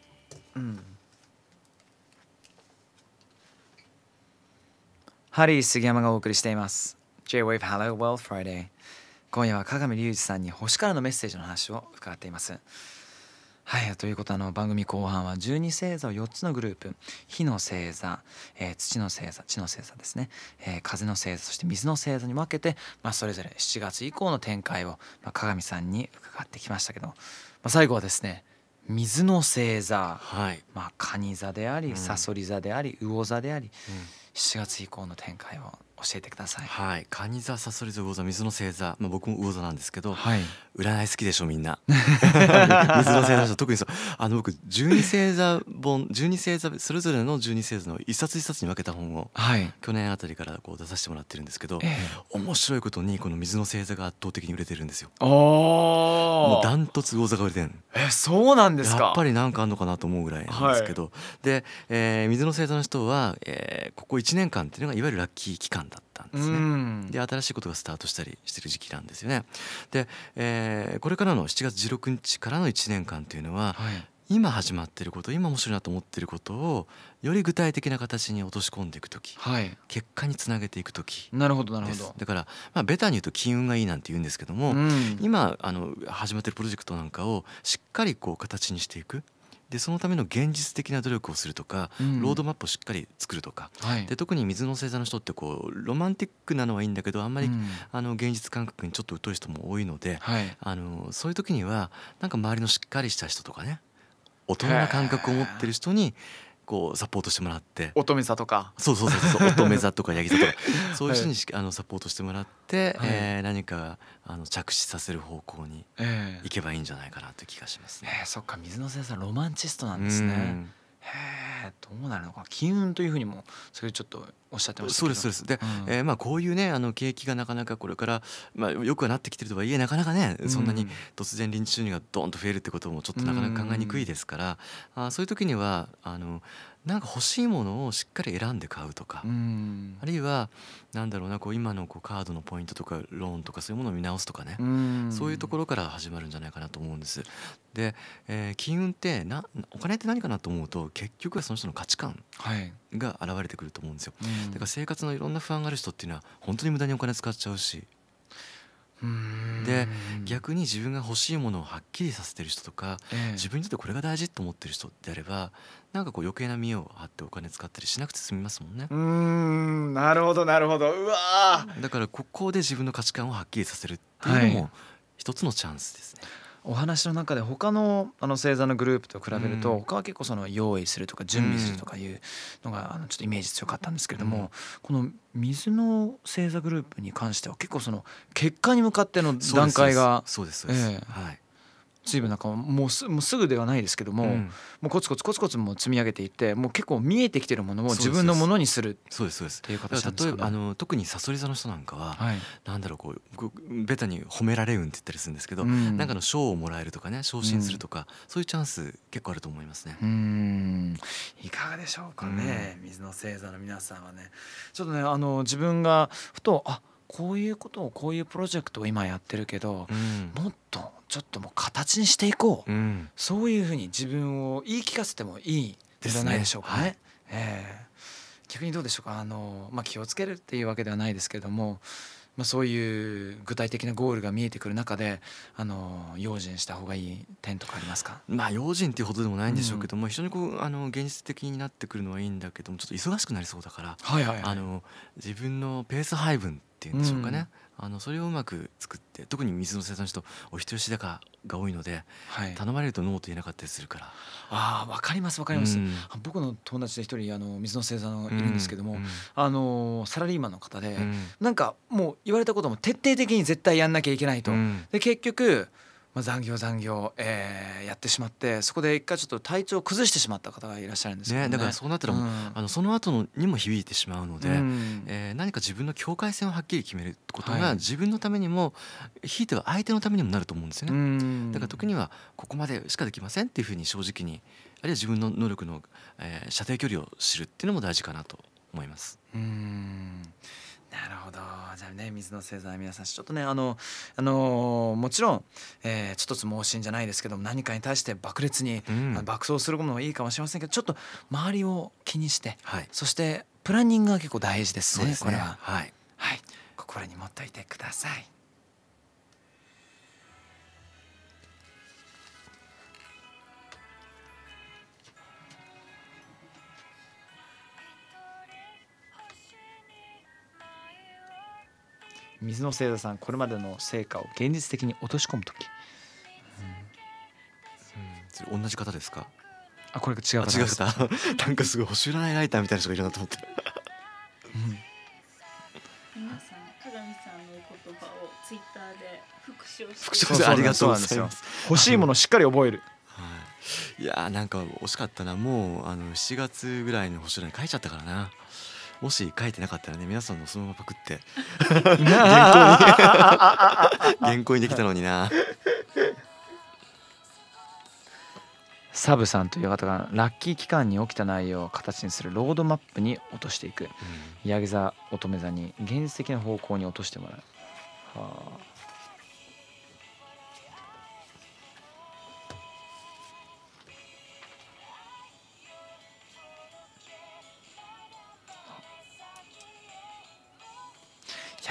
うんハリー杉山がお送りしています J-Wave Hello World Friday 今夜は加隆隆二さんに星からのメッセージの話を伺っていますはいということあの番組後半は十二星座を4つのグループ火の星座、えー、土の星座地の星座ですね、えー、風の星座そして水の星座に分けて、まあ、それぞれ七月以降の展開を、まあ、鏡さんに伺ってきましたけど、まあ、最後はですね水の星座、はいまあ、蟹座であり、うん、サソリ座であり魚座であり、う7月以降の展開を教えてください。はい、蟹座、さそり座、魚座、水の星座、まあ、僕も魚座なんですけど、はい、占い好きでしょみんな。[laughs] [laughs] 水の星座、特にそう、あの僕十二星座本、十二星座それぞれの十二星座の一冊一冊に分けた本を、はい、去年あたりからこう出させてもらってるんですけど、えー、面白いことにこの水の星座が圧倒的に売れてるんですよ。あもうダントツ魚座が売れてる。えー、そうなんですか。やっぱりなんかあんのかなと思うぐらいなんですけど、はい、で、えー、水の星座の人は、えー、ここ一年間っていうのがいわゆるラッキー期間。間だったんですね。で新しいことがスタートしたりしてる時期なんですよね。で、えー、これからの7月16日からの1年間というのは、はい、今始まってること今面白いなと思ってることをより具体的な形に落とし込んでいく時、はい、結果につなげていく時なるほどなるほどだから、まあ、ベタに言うと金運がいいなんて言うんですけども、うん、今あの始まってるプロジェクトなんかをしっかりこう形にしていくでそのための現実的な努力をするとか、うん、ロードマップをしっかり作るとか、はい、で特に水の星座の人ってこうロマンティックなのはいいんだけどあんまり、うん、あの現実感覚にちょっと疎い人も多いので、はい、あのそういう時にはなんか周りのしっかりした人とかね大人な感覚を持ってる人にこうサポートしてもらって乙女座とかそうそうそうそう乙女座とか八木座とか [laughs] そういう人に、あのサポートしてもらって、はい、えー、何かあの着地させる方向に行けばいいんじゃないかなという気がしますね。えー、そっか水野先生ロマンチストなんですね。えどうなるのか金運というふうにもそれちょっとおっしゃってましたそうですそうですで、うん、えー、まあ、こういうねあの景気がなかなかこれから、まあ、よくはなってきてるとはいえなかなかねそんなに突然臨時収入がドンと増えるってこともちょっとなかなか考えにくいですから、うん、あそういう時にはあのなんか欲しいものをしっかり選んで買うとかあるいはなんだろうなこう今のこうカードのポイントとかローンとかそういうものを見直すとかねそういうところから始まるんじゃないかなと思うんです。で、えー、金運ってなお金って何かなと思うと結局はその人の価値観が現れてくると思うんですよ。だから生活のいろんな不安がある人っていうのは本当に無駄にお金使っちゃうしで逆に自分が欲しいものをはっきりさせてる人とか、ええ、自分にとってこれが大事と思ってる人であればなんかこう余計な身を張ってお金使ったりしなくて済みますもんね。うんなるほどなるほどうわだからここで自分の価値観をはっきりさせるっていうのも一つのチャンスですね。はいお話の中で他のあの星座のグループと比べると、他は結構その用意するとか準備するとかいうのがあのちょっとイメージ強かったんですけれども、この水の星座グループに関しては結構その結果に向かっての段階がそうですそうです、えー、はい随分なんかもうすもうすぐではないですけども、うん、もうコツコツコツコツも積み上げていってもう結構見えてきてるものを自分のものにするそうですそうですという形なんですか、ね、例えばあの特にさそり座の人なんかは、はい、なんだろうこうベタに褒められ運って言ったりするんですけど、うん、なんかの賞をもらえるとかね昇進するとか、うん、そういうチャンス結構あると思いますね。うんいかがでしょうかね、水の星座の皆さんはね。ちょっとねあの自分がふとあこういうことをこういうプロジェクトを今やってるけど、うん、もっとちょっともう形にしていこう、うん、そういうふうに自分を言い聞かせてもいいじゃないでしょうかね。ねはい、えー、逆にどうでしょうかあの、まあ、気をつけるっていうわけではないですけども、まあ、そういう具体的なゴールが見えてくる中であの用心した方がいい点とかありますか、まあ、用心っていうほどでもないんでしょうけども、うん、非常にこうあの現実的になってくるのはいいんだけどもちょっと忙しくなりそうだから、はいはいはい、あの自分のペース配分ってていうんでしょうかね、あのそれをうまく作って特に水の生産者とお人よしだかが多いので、はい、頼まれるとノーと言えなかったりするからあわかりますわかります、うん、僕の友達で一人あの水の生産いるんですけども、うん、あのサラリーマンの方で、うん、なんかもう言われたことも徹底的に絶対やんなきゃいけないと、で結局まあ、残業残業、えー、やってしまってそこで一回ちょっと体調を崩してしまった方がいらっしゃるんですね、ね、だからそうなったらう、ん、あのその後のにも響いてしまうので、うん、えー、何か自分の境界線をはっきり決めることが自分のためにも、ひ、はい、いては相手のためにもなると思うんですよね、うん、だから時にはここまでしかできませんっていうふうに正直にあるいは自分の能力の、えー、射程距離を知るっていうのも大事かなと思います。うんなるほどじゃあね水の星座の皆さんちょっとねあの、あのー、もちろん、えー、ちょっと盲信じゃないですけども何かに対して爆裂に、うん、爆走するものもいいかもしれませんけどちょっと周りを気にして、はい、そしてプランニングが結構大事ですね、ね、これは。はい、はい、心に持っといてください。水野聖座さんこれまでの成果を現実的に落とし込む時、うんうん、同じ方ですかあこれ違う方違う [laughs] なんかすごい星占いライターみたいな人がいるなと思って、皆さん鏡さんの言葉をツイッターで復唱してありがとうございます欲しいものしっかり覚えるはい、いやーなんか惜しかったなもうあの7月ぐらいの星占い書いちゃったからなもし書いてなかったらね皆さんのそのままパクって原稿にできたのになサブさんという方がラッキー期間に起きた内容を形にするロードマップに落としていく、うん、矢木座乙女座に現実的な方向に落としてもらう、はあ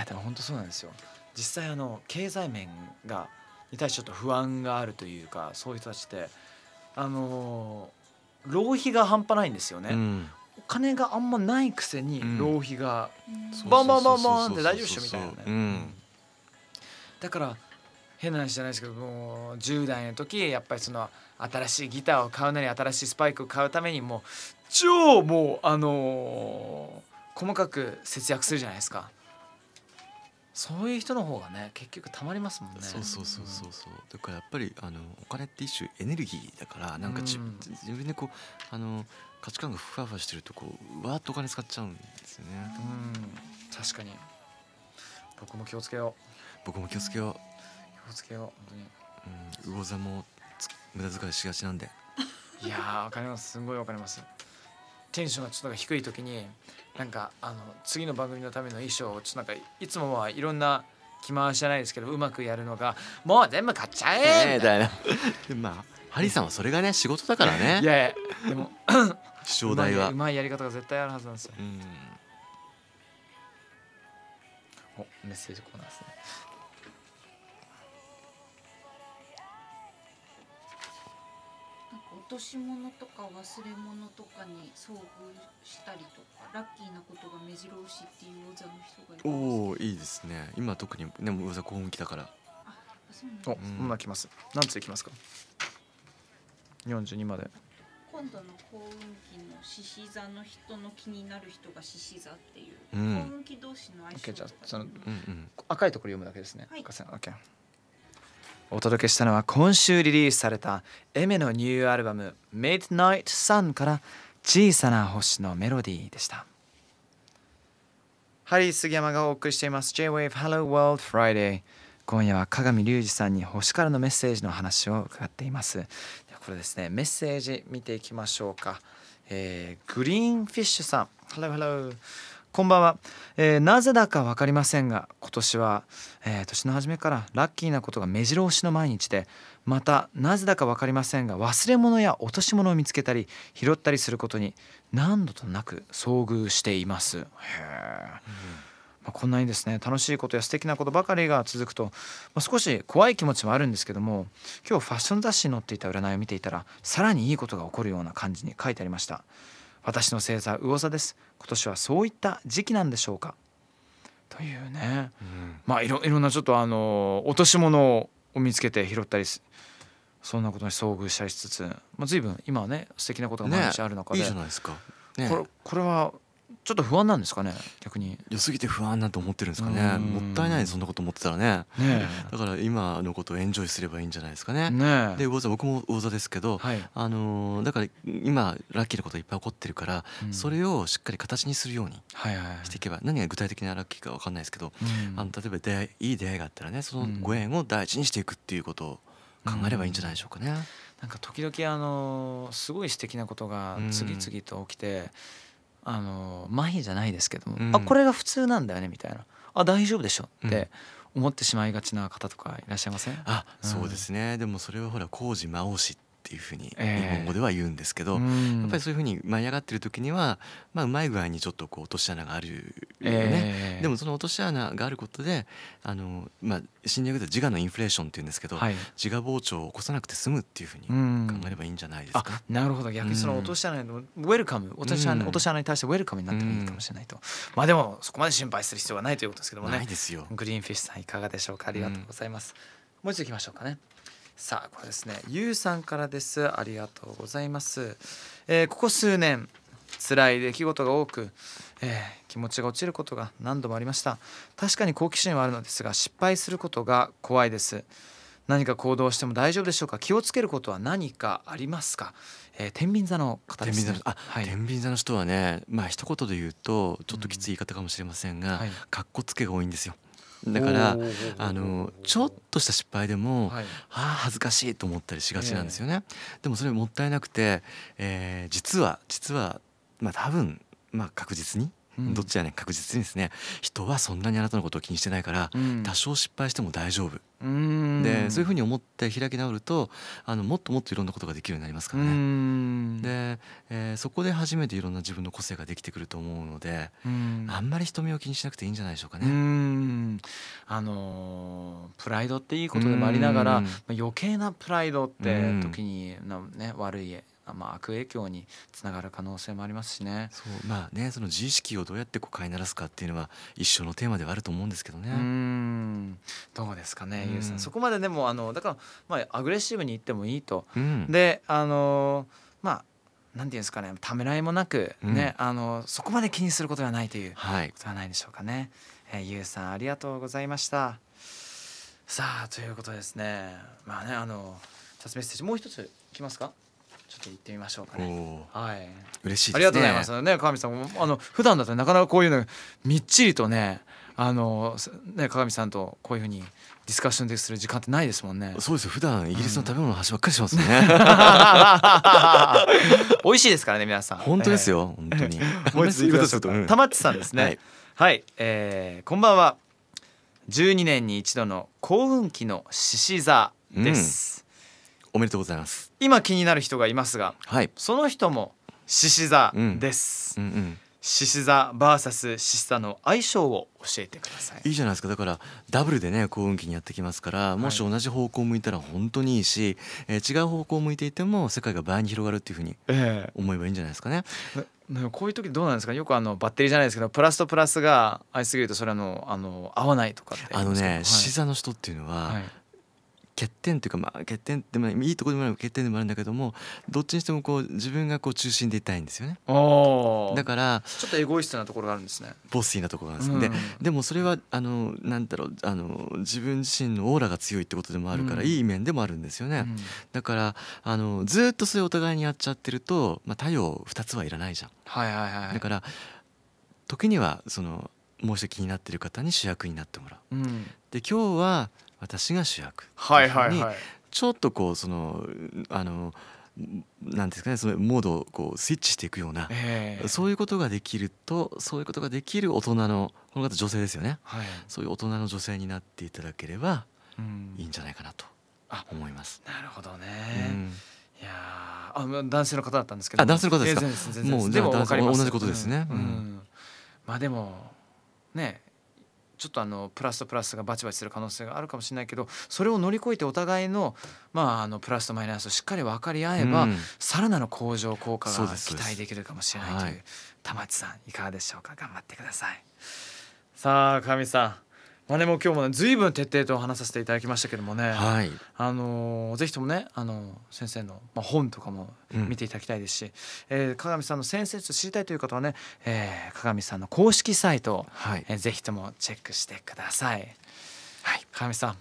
やでも本当そうなんですよ実際あの経済面がに対してちょっと不安があるというかそういう人たちってあの浪費が半端ないんですよね、うん、お金があんまないくせに浪費が、うん、バンバンバンバンって大丈夫っしょみたいなね、うん、だから変な話じゃないですけどもう10代の時やっぱりその新しいギターを買うなり新しいスパイクを買うためにもう超もうあのー、細かく節約するじゃないですか。そういう人の方がね結局たまりますもんねそうそうそうそうそうだからやっぱりあのお金って一種エネルギーだからなんか自分でこうあの価値観がふわふわしてるとこうわーっとお金使っちゃうんですよねうん確かに僕も気をつけよう僕も気をつけよう気をつけよう本当にうん魚座も無駄遣いしがちなんでいやわかりますすごいわかりますテンションがちょっと低い時になんかあの次の番組のための衣装をちょっとなんかいつもはいろんな気回しじゃないですけどうまくやるのがもう全部買っちゃえみたいな。まあハリーさんはそれがね仕事だからね。いやいやでも主張台はうまいやり方が絶対あるはずなんですよ。おメッセージコーナーですね。落とし物とか忘れ物とかに遭遇したりとかラッキーなことが目白押しっていう王座の人がいまおおいいですね今特にでも王座興奮期だからあそうなんだ、うん、今来ます何ついきますか42まで今度の幸運期の獅子座の人の気になる人が獅子座っていう、うん、幸運期同士の相性とか、o k じゃその、うんうん、赤いところ読むだけですね、はい、赤線 OK お届けしたのは今週リリースされたエメのニューアルバム「Midnight Sun」から「小さな星のメロディー」でした。ハリー杉山がお送りしています J-Wave Hello World Friday 今夜は鏡隆二さんに星からのメッセージの話を伺っていますこれですねメッセージ見ていきましょうか、えー、グリーンフィッシュさん Hello Hello こんばんは、えー、なぜだか分かりませんが今年は、えー、年の初めからラッキーなことが目白押しの毎日でまたなぜだか分かりませんが忘れ物や落とし物を見つけたり拾ったりすることに何度となく遭遇しています。へー、んまあ、こんなにですね楽しいことや素敵なことばかりが続くと、まあ、少し怖い気持ちもあるんですけども今日ファッション雑誌に載っていた占いを見ていたらさらにいいことが起こるような感じに書いてありました。私の星座魚座です今年はそういった時期なんでしょうかというね、うん、まあいろいろんなちょっとあの落とし物を見つけて拾ったりそんなことに遭遇したりしつつ、まあ、随分今はね素敵なことが毎日ある中で,、ねいいでねこれこれはちょっと不安なんですかね逆に良すぎて不安なんて思ってるんですかねもったいないそんなこと思ってたらねだから今のことをエンジョイすればいいんじゃないですかねで魚座僕も魚座ですけど、はい、あのー、だから今ラッキーなこといっぱい起こってるから、うん、それをしっかり形にするようにしていけば、何が具体的なラッキーか分かんないですけど、うん、あの例えば出会いい出会いがあったらねそのご縁を大事にしていくっていうことを考えればいいんじゃないでしょうかね。うん、なんか時々あのー、すごい素敵なことが次々と起きて、あの麻痺じゃないですけども、うん、あこれが普通なんだよねみたいなあ大丈夫でしょって思ってしまいがちな方とかいらっしゃいません、うん、あそうですね、でもそれはほら工事魔王氏っていうふうに日本語では言うんですけど、えー、やっぱりそういうふうに舞い上がってる時には、まあ、うまい具合にちょっとこう落とし穴があるよね、えー、でもその落とし穴があることであの、まあ、侵略では自我のインフレーションっていうんですけど、はい、自我膨張を起こさなくて済むっていうふうに考えればいいんじゃないですか。なるほど逆にその落とし穴のウェルカム落とし穴落とし穴に対してウェルカムになってもいいかもしれないと、まあ、でもそこまで心配する必要はないということですけどもねないですよグリーンフィッシュさんいかがでしょうかありがとうございます、もう一度いきましょうかね。さあこれですねゆうさんからですありがとうございます、えー、ここ数年辛い出来事が多く、えー、気持ちが落ちることが何度もありました確かに好奇心はあるのですが失敗することが怖いです何か行動しても大丈夫でしょうか気をつけることは何かありますか、えー、天秤座の方ですねあ、はい、天秤座の人はねまあ一言で言うとちょっときつい言い方かもしれませんが、うんはい、かっこつけが多いんですよだからあのちょっとした失敗でも、はい、あ恥ずかしいと思ったりしがちなんですよね。えー、でもそれもったいなくて、えー、実は実はまあ多分まあ確実にどっちやね確実にですね人はそんなにあなたのことを気にしてないから、多少失敗しても大丈夫でそういうふうに思って開き直るとあのもっともっといろんなことができるようになりますからねで、えー、そこで初めていろんな自分の個性ができてくると思うのであんまり人目を気にしなくていいんじゃないでしょうかね。あのー、プライドっていいことでもありながら余計なプライドって時に、ね、悪いまあ、悪影響につながる可能性もありますしね。そうまあねその自意識をどうやってこう飼いならすかっていうのは一生のテーマではあると思うんですけどね。うんどうですかねゆうさんそこまででもあのだからまあアグレッシブにいってもいいと。うん、であのまあなんていうんですかねためらいもなくね、うん、あのそこまで気にすることはないということはないでしょうかね。はい、えー、ゆうさんありがとうございました。さあということですね。まあねあのメッセージもう一ついきますか。っていってみましょうかね。はい。嬉しい、ね、ありがとうございますね。鏡さんもあの普段だとなかなかこういうのみっちりとねあのね鏡さんとこういうふうにディスカッションでする時間ってないですもんね。そうです普段イギリスの食べ物の話ばっかりしますね。[laughs] 美味しいですからね皆さん。本当ですよ、えー、本当に。もう一度たまっちさんですね。はい、はい、えー、こんばんは。十二年に一度の幸運期の獅子座です。うんおめでとうございます今気になる人がいますが、はい、その人も獅子座です、獅子座バーサス獅子座の相性を教えてくださいいいじゃないですかだからダブルでね幸運期にやってきますからもし同じ方向を向いたら本当にいいし、はい、えー、違う方向を向いていても世界が倍に広がるっていうふうに思えばいいんじゃないですかね。えー、こういう時どうなんですかよくあのバッテリーじゃないですけどプラスとプラスが合いすぎるとそれはのあの合わないとかあのね獅子、はい、座の人っていうのは、はい欠点というかまあ欠点でもいいところでもない欠点でもあるんだけどもどっちにしてもこう自分がこう中心でいたいんですよねだからちょっとエゴイストなところがあるんですねボスイなところがあるんです、うん、ででもそれはあのなんだろうあの自分自身のオーラが強いってことでもあるから、うん、いい面でもあるんですよね、うん、だからあのずっとそれお互いにやっちゃってると、まあ、太陽二つはいらないじゃん、はいはいはい、だから時にはそのもう一度気になってる方に主役になってもらう、で今日は私が主役はいはいはいちょっとこうそのあのなんですかねそのモードをこうスイッチしていくような、えー、そういうことができるとそういうことができる大人のこの方女性ですよね、はい、そういう大人の女性になっていただければいいんじゃないかなと思います。なるほどね、うんいやあ男性の方だったんですけどあ男性の方ですか、えー、全然全然もうでも同じことですね、うん、うん、まあでもねちょっとあのプラスとプラスがバチバチする可能性があるかもしれないけどそれを乗り越えてお互いの,、まああのプラスとマイナスをしっかり分かり合えば、さらなる向上効果が期待できるかもしれないという玉地さんいかがでしょうか頑張ってください。さあ上さんまあでも今日もね随分徹底と話させていただきましたけどもね、はい、あのー、ぜひともねあの先生の、まあ、本とかも見ていただきたいですし、うん、えー、鏡さんの先生と知りたいという方はね、えー、鏡さんの公式サイト、はい、えー、ぜひともチェックしてください。はい、鏡さん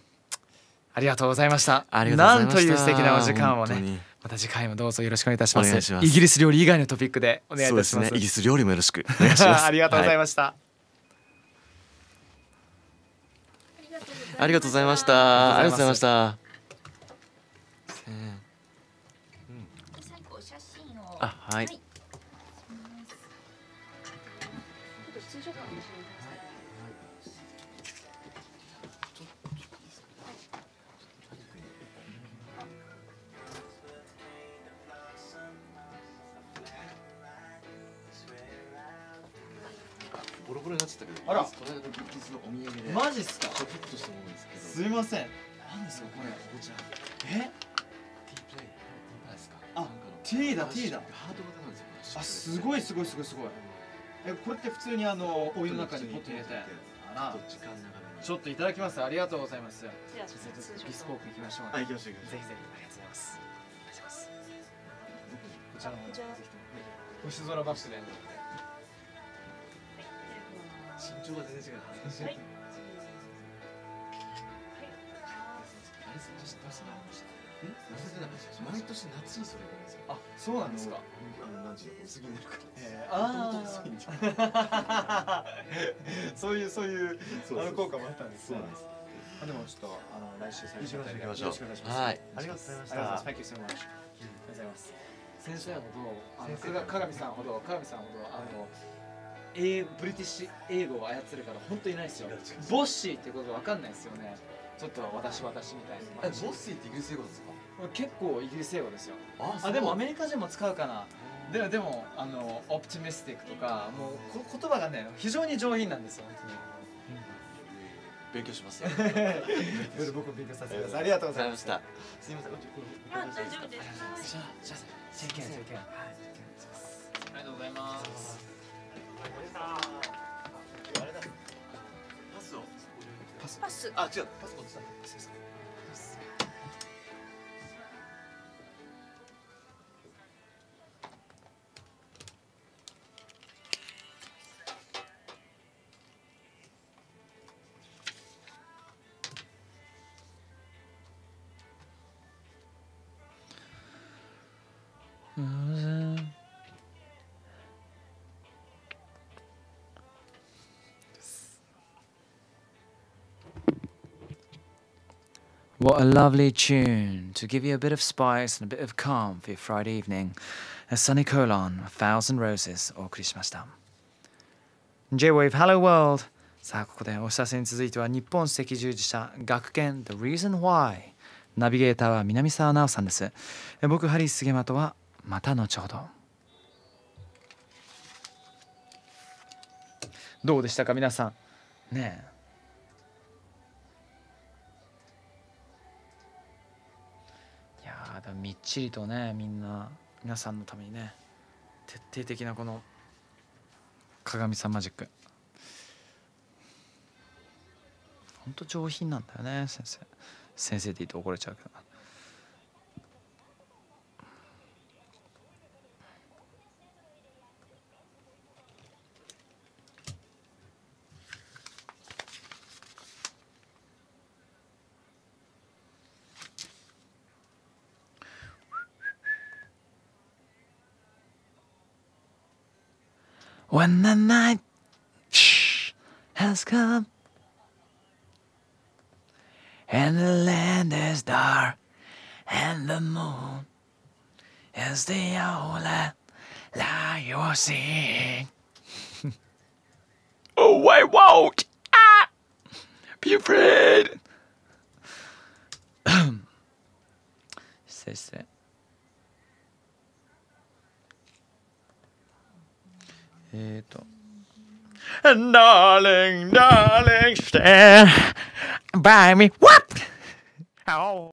ありがとうございました。ありがとうございました。なんという素敵なお時間をね。また次回もどうぞよろしくお願いいたします。イギリス料理以外のトピックでお願いいたします。すね、イギリス料理もよろしくお願いします。[laughs] ありがとうございました。はいありがとうございました。ありがとうございました。あ、はい。ボロボロになっちゃったけどあらこの間ののお土産マジっすかちょっとしたものすみませんんですかこれこちらえ T プレイ T プですかあ T だ T だハート型なんですよあすごいすごいすごいすごいえこれって普通にあのお湯の中にポッと入れてあらちょっといただきますありがとうございますじゃあちょっとビスコープいきましょう、はい行きましょうぜひぜひありがとうございますますこちらの方ぜひとも星空バッで身長が全然違うれそれ知ってます毎年夏にそれがるんですよあそうなんですかあの何時薄着になるからえー、あ [laughs] あそういうそういう効果もあったんですそうなんですあでもちょっとあの来週最初よお願いしますありがとうございましたありがとうございます先生ほどの先生が鏡さんほど鏡さんほどあの、英ブリティッシュ英語を操るから本当にないですよボッシーってこと分かんないですよねちょっと私私みたいなえボッシーってイギリス英語ですか結構イギリス英語ですよあでもアメリカ人も使うかなでもでもあのオプティミスティックとかもうこ言葉がね非常に上品なんですよ本当に勉強します。[laughs] [laughs] 僕勉強させてください。ありがとうございました。すみません。大丈夫です。じゃあじゃあありがとうございます。ありがとうございました。パスあ違うパスコンでした What a lovely tune to give you a bit of spice and a bit of calm for your Friday evening. A Sunny Colon, A Thousand Roses お送りしました。J-Wave Hello World さあここでお写真続いては日本赤十字社学研 The Reason Why ナビゲーターは南沢直さんです。僕ハリー杉とはまた後ほど。どうでしたか皆さん。ねえ。みっちりとねみんな皆さんのためにね徹底的なこの鏡さんマジックほんと上品なんだよね先生先生って言って怒られちゃうけどな when the night has come and the land is dark and the moon is the only light you'll seeing, [laughs] oh, I won't! Ah! Be afraid! Says that. えっ、ー、と。Darling, eh, darling, stand by me. What? Ow.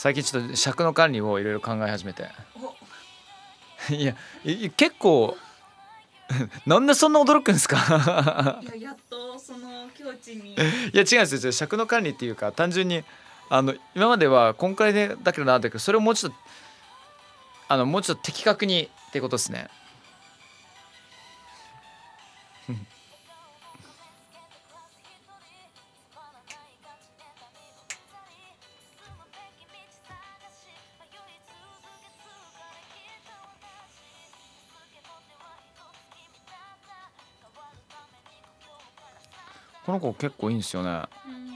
最近ちょっと尺の管理をいろいろ考え始めて [laughs] いや結構 [laughs] なんでそんな驚くんですか [laughs] いややっとその境地にいや違うんですよ尺の管理っていうか単純にあの今まではこんくらいでだけどなだけどそれをもうちょっとあのもうちょっと的確にってことですねこの子結構いいんですよね、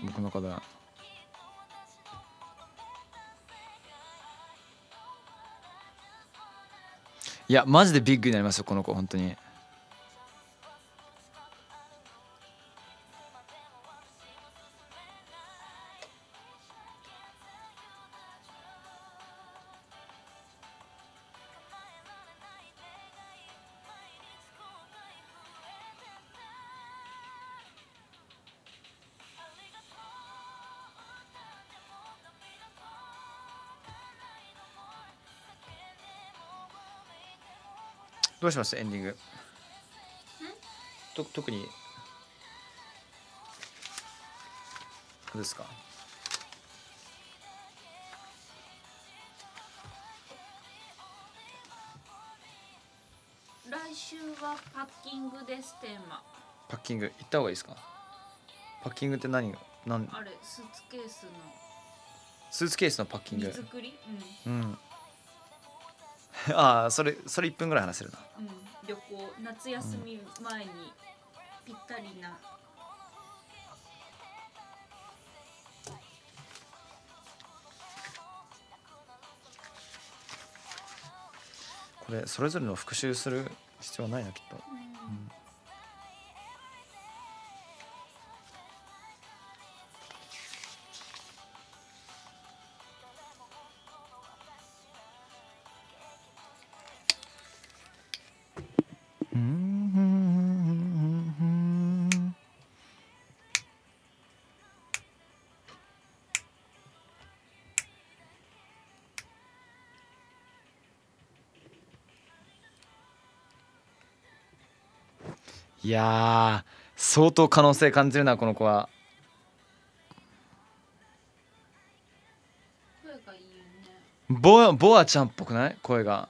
うん、僕の中で。いやマジでビッグになりますよこの子本当にしますエンディングと特にどうですか来週はパッキングですテーマパッキング行った方がいいですかパッキングって何が何あれスーツケースのスーツケースのパッキング荷造りうん、うん [laughs] ああそれそれ1分ぐらい話せるな、うん、旅行夏休み前にぴったりな、これそれぞれの復習する必要ないなきっと。や相当可能性感じるなこの子は。声がいいよね、ボボアちゃんっぽくない声が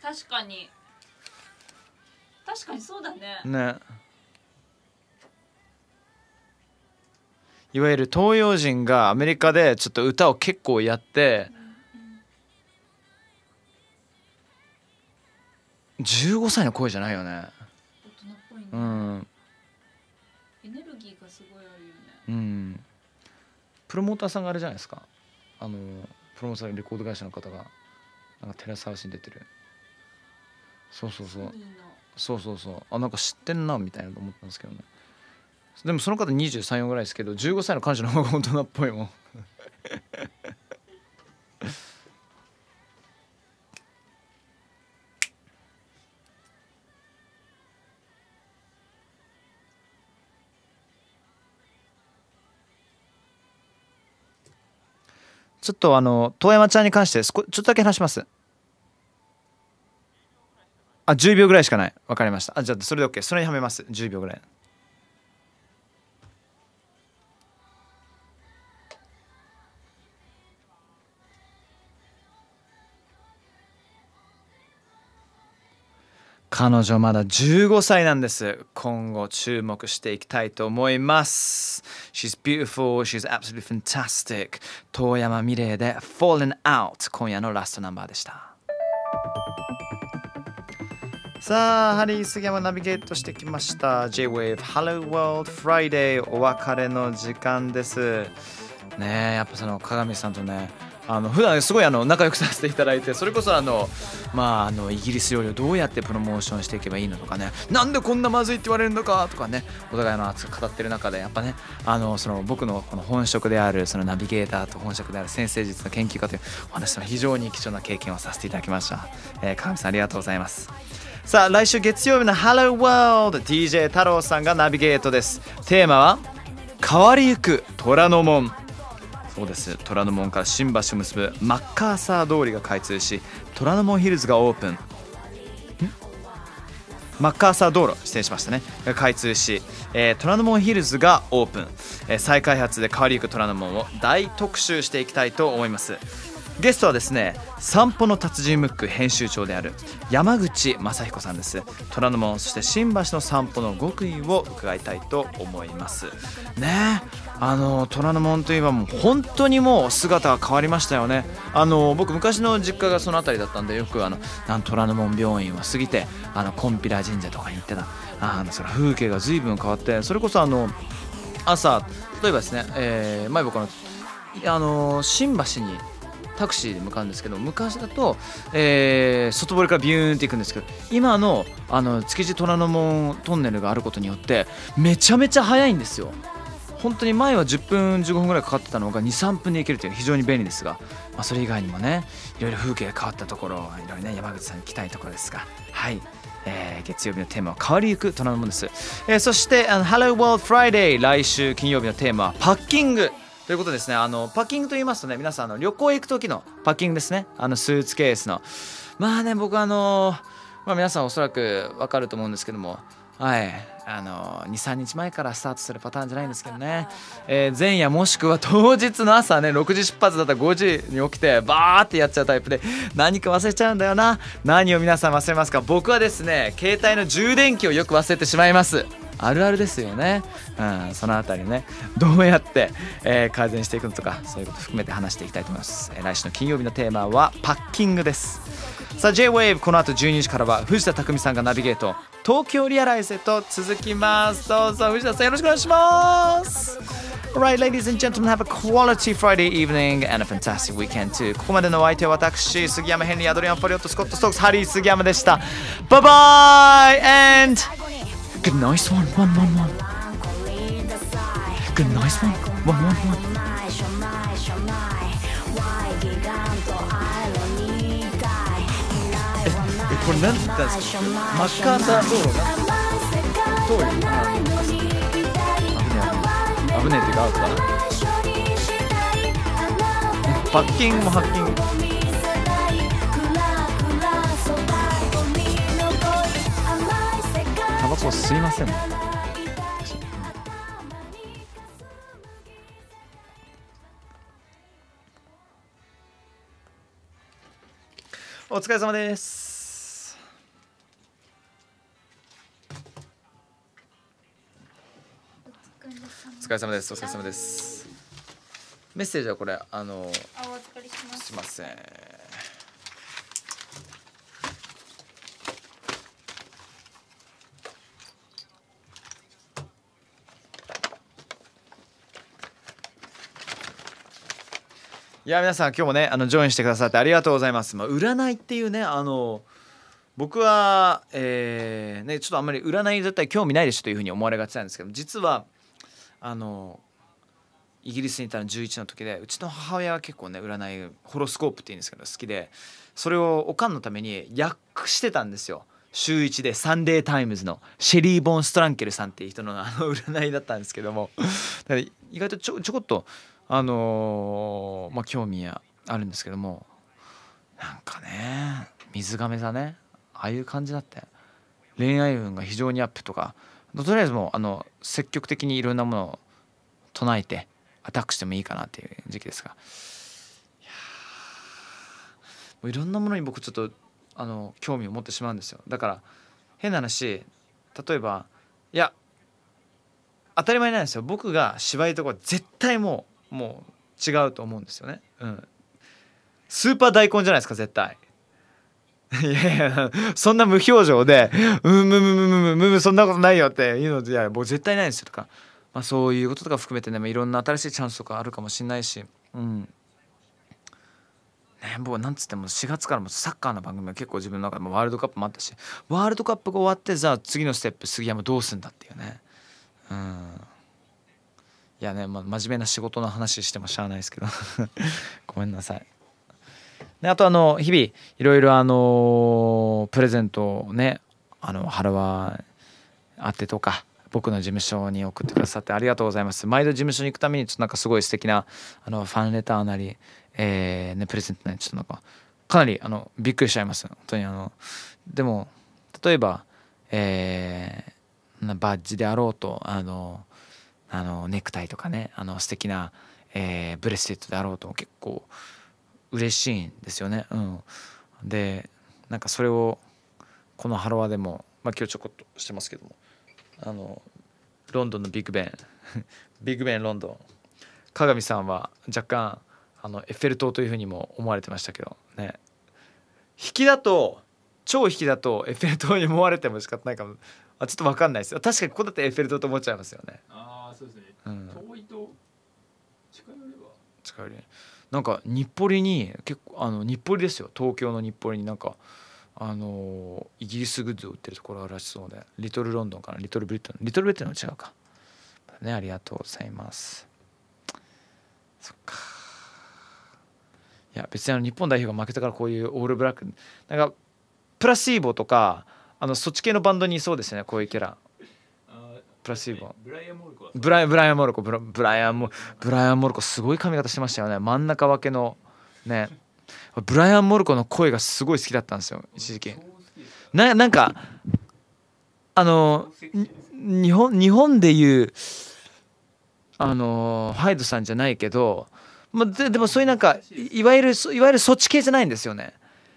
確かに確かにそうだねねいわゆる東洋人がアメリカでちょっと歌を結構やって、うん15歳の声じゃないよね大人っぽいね、うん、エネルギーがすごいあるよねうんプロモーターさんがあれじゃないですかあのプロモーターのレコード会社の方がなんかテラスハウスに出てるそうそうそうそうそうそうあなんか知ってんなみたいなと思ったんですけどねでもその方234ぐらいですけど15歳の彼女の方が大人っぽいもんちょっとあの遠山ちゃんに関してちょっとだけ話しますあ10秒ぐらいしかない分かりましたあじゃあそれで OK それにはめます10秒ぐらい彼女まだ15歳なんです。今後注目していきたいと思います。She's beautiful, she's absolutely fantastic. 遠山美玲で Fallen Out 今夜のラストナンバーでした。さあ、ハリー杉山ナビゲートしてきました。J-Wave Hello World Friday お別れの時間です。ねえ、やっぱその鏡さんとね、あの普段すごいあの仲良くさせていただいてそれこそあのまああのイギリス料理をどうやってプロモーションしていけばいいのとかねなんでこんなまずいって言われるのかとかねお互いの熱く語ってる中でやっぱねあのその僕のこの本職であるそのナビゲーターと本職である先生術の研究家というお話の非常に貴重な経験をさせていただきました、えー、川上さんありがとうございますさあ来週月曜日の「Hello World」DJ 太郎さんがナビゲートですテーマは「変わりゆく虎ノ門」そうです虎ノ門から新橋を結ぶマッカーサー通りが開通し虎ノ門ヒルズがオープンマッカーサー道路失礼しましたねが開通し、えー、虎ノ門ヒルズがオープン、えー、再開発で変わりゆく虎ノ門を大特集していきたいと思いますゲストはですね散歩の達人ムック編集長である山口雅彦さんです虎ノ門そして新橋の散歩の極意を伺いたいと思いますねえあの虎ノ門といえばもう本当にもう姿が変わりましたよねあの僕昔の実家がその辺りだったんでよくあの虎ノ門病院を過ぎてあのコンピラ神社とかに行ってたあのそれ風景が随分変わってそれこそあの朝例えばですね、えー、前僕あのあの新橋にタクシーで向かうんですけど昔だと、えー、外堀からビューンっていくんですけど今のあの築地虎ノ門トンネルがあることによってめちゃめちゃ速いんですよ本当に前は10分15分ぐらいかかってたのが23分で行けるという非常に便利ですが、まあ、それ以外にもねいろいろ風景が変わったところいろいろね山口さんに来たいところですがはい。えー、月曜日のテーマは変わりゆく虎ノ門です、えー、そしてあの Hello World Friday 来週金曜日のテーマはパッキングということですねあのパッキングと言いますとね皆さんあの旅行行く時のパッキングですねあのスーツケースのまあね僕あのまあ、皆さんおそらく分かると思うんですけどもはいあの23日前からスタートするパターンじゃないんですけどね、えー、前夜もしくは当日の朝ね6時出発だったら5時に起きてバーってやっちゃうタイプで何か忘れちゃうんだよな何を皆さん忘れますか僕はですね携帯の充電器をよく忘れてしまいますあるあるですよね、うん、その辺りねどうやって、えー、改善していくのとかそういうこと含めて話していきたいと思います、えー、来週の金曜日のテーマはパッキングですさあ JWAVE この後12時からは藤田匠さんがナビゲート東京リアライズと続きますどうぞ藤田さんよろしくお願いします Alright ladies and gentlemen have a quality Friday evening and a fantastic weekend too ここまでのお相手は私杉山ヘンリーアドリアン・ファリオットスコット・ストークスハリー杉山でしたバイバイ and good nice one one one one good nice one one one one これ何て言ったんですかマッカーサー道路なんどういう危ねえ危ねえっていうかアウトだなパッキングもハッキングタバコすいませんお疲れ様です。れ様です。お疲れ様です。メッセージはこれあのあお預かりします。みません。いや皆さん今日もねあのジョインしてくださってありがとうございます。まあ、占いっていうねあの。僕は、えーね、ちょっとあんまり占い絶対興味ないでしょというふうに思われがちなんですけど実はあのイギリスにいたの11の時でうちの母親は結構ね占いホロスコープって言うんですけど好きでそれをおかんのために訳してたんですよ週1で「サンデータイムズ」のシェリー・ボン・ストランケルさんっていう人のあの [laughs] 占いだったんですけども意外とちょちょこっとあのー、まあ興味あるんですけどもなんかね水亀座ねああいう感じだって恋愛運が非常にアップとかとりあえずもうあの積極的にいろんなものを唱えてアタックしてもいいかなっていう時期ですがいやもういろんなものに僕ちょっとあの興味を持ってしまうんですよだから変な話例えばいや当たり前なんですよ僕が芝居とか絶対もうもう違うと思うんですよね、うん、スーパー大根じゃないですか絶対 [laughs] いやいや、そんな無表情で、うん、むむむむむむむ、そんなことないよって言うので、いや、もう絶対ないですとか、まあ、そういうこととか含めてね、まあ、いろんな新しいチャンスとかあるかもしれないし、うん。ね、もうなんつっても4月からもサッカーの番組は結構自分の中でもワールドカップもあったしワールドカップが終わってじゃあ次のステップ杉山どうすんだっていうねうんいやね、まあ、真面目な仕事の話してもしゃあないですけど [laughs] ごめんなさいであとあの日々いろいろあのプレゼントをねあのハロワーてとか僕の事務所に送ってくださってありがとうございます毎度事務所に行くためにちょっとなんかすごい素敵なあなファンレターなり、えーね、プレゼントなりちょっとなんかかなりあのびっくりしちゃいます本当にあのでも例えば、えー、バッジであろうとあのあのネクタイとかねあの素敵な、えー、ブレスレットであろうと結構嬉しいんですよね。うん、でなんかそれをこの「ハロワ」でも、まあ、今日ちょこっとしてますけどもあのロンドンのビッグベン [laughs] ビッグベンロンドン加賀美さんは若干あのエッフェル塔というふうにも思われてましたけどね引きだと超引きだとエッフェル塔に思われても仕方ないかもあちょっと分かんないですよ確かにここだってエッフェル塔と思っちゃいますよねああそうですね、うん、遠いと近寄れば近寄れなんか日暮里に結構あの日暮里ですよ東京の日暮里になんかあのイギリスグッズを売ってるところらしそうでリトルロンドンかなリトルブリットンリトルブリットンは違うかねありがとうございますそっかいや別にあの日本代表が負けたからこういうオールブラックなんかプラシーボとかあのそっち系のバンドにいそうですねこういうキャラプラシーボブライアン・モルコブライアン・モルコブライアン・モルコすごい髪型してましたよね真ん中分けのねブライアン・モルコの声がすごい好きだったんですよ一時期ななんかあの日本日本でいうあのハイドさんじゃないけど、まあ、ででもそういうなんかいわゆるいわゆるそっち系じゃないんですよね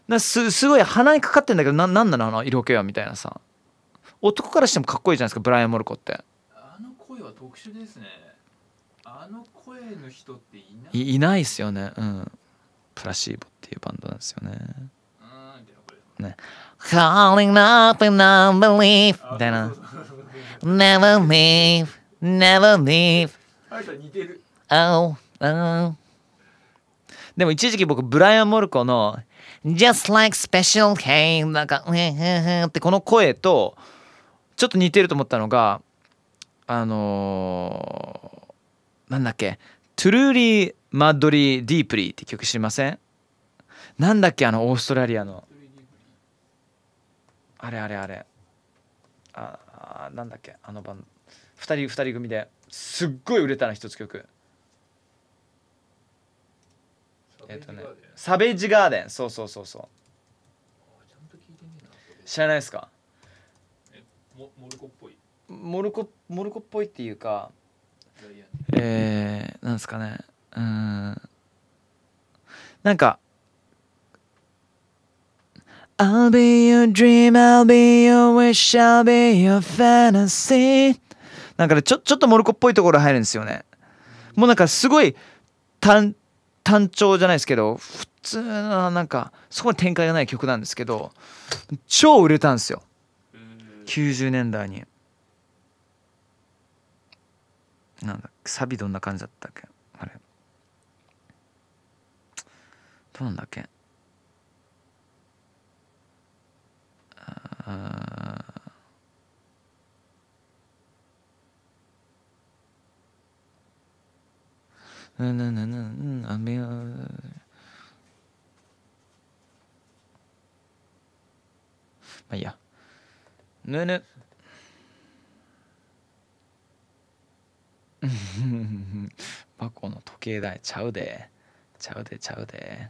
なすすごい鼻にかかってんだけどななんなのあの色気はみたいなさ男からしてもかっこいいじゃないですかブライアン・モルコってあの声は特殊ですねあの声の人っていないいないですよねうんプラシーボっていうバンドなんですよねね Calling up a n d unbelief みたいな Never leave Never leave あれ似てる Oh, oh. でも一時期僕ブライアン・モルコの Just like special K なんか、ってこの声と、ちょっと似てると思ったのがあのー、なんだっけ「トゥルーリー・マッドリー・ディープリー」って曲知りませんなんだっけあのオーストラリアのあれあれあれああなんだっけあの番ン2人2人組ですっごい売れたの一つ曲えっとねサベージガーデンそうそうそうそう知らないですかモルコっぽいモルコモルコっぽいっていうかえー、なんですかねうんなんか I'll be your dream, I'll be your wish, I'll be your fantasy なんかねちょちょっとモルコっぽいところ入るんですよねもうなんかすごい単単調じゃないですけど普通のなんかそこまで展開がない曲なんですけど超売れたんですよ90年代になんだサビどんな感じだったっけあれどうなんだっけあんうんうんあめまあいいやぬぬ [laughs] バコの時計台ちゃうでちゃうでちゃうで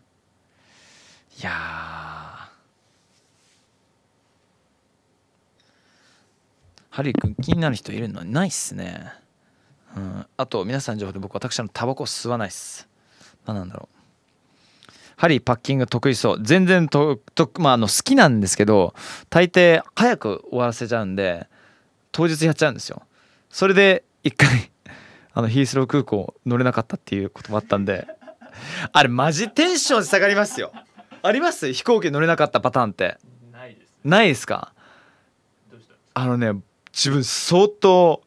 いやハリー君気になる人いるのないっすねうんあと皆さんの情報で僕私のタバコ吸わないっす何なんだろうハリーパッキング得意そう全然とと、まあ、あの好きなんですけど大抵早く終わらせちゃうんで当日やっちゃうんですよそれで一回あのヒースロー空港乗れなかったっていうこともあったんであれマジテンション下がりますよあります飛行機乗れなかったパターンってないです、かあのね自分相当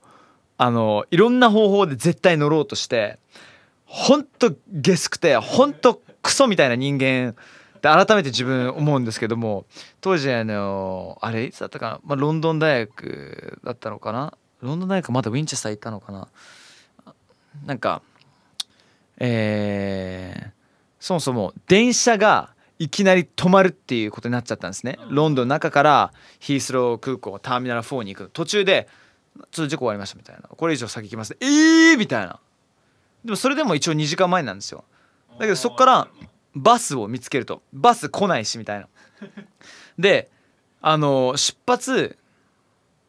あのいろんな方法で絶対乗ろうとしてほんとゲスくてほんとクソみたいな人間で改めて自分思うんですけども当時あのあれいつだったかな、まあ、ロンドン大学だったのかなロンドン大学まだウィンチェスター行ったのかななんかえー、そもそも電車がいきなり止まるっていうことになっちゃったんですねロンドンの中からヒースロー空港ターミナル4に行く途中でちょっと事故終わりましたみたいなこれ以上先行きます、えーみたいなでもそれでも一応2時間前なんですよだけどそこからバスを見つけるとバス来ないしみたいな。[laughs] であの出発、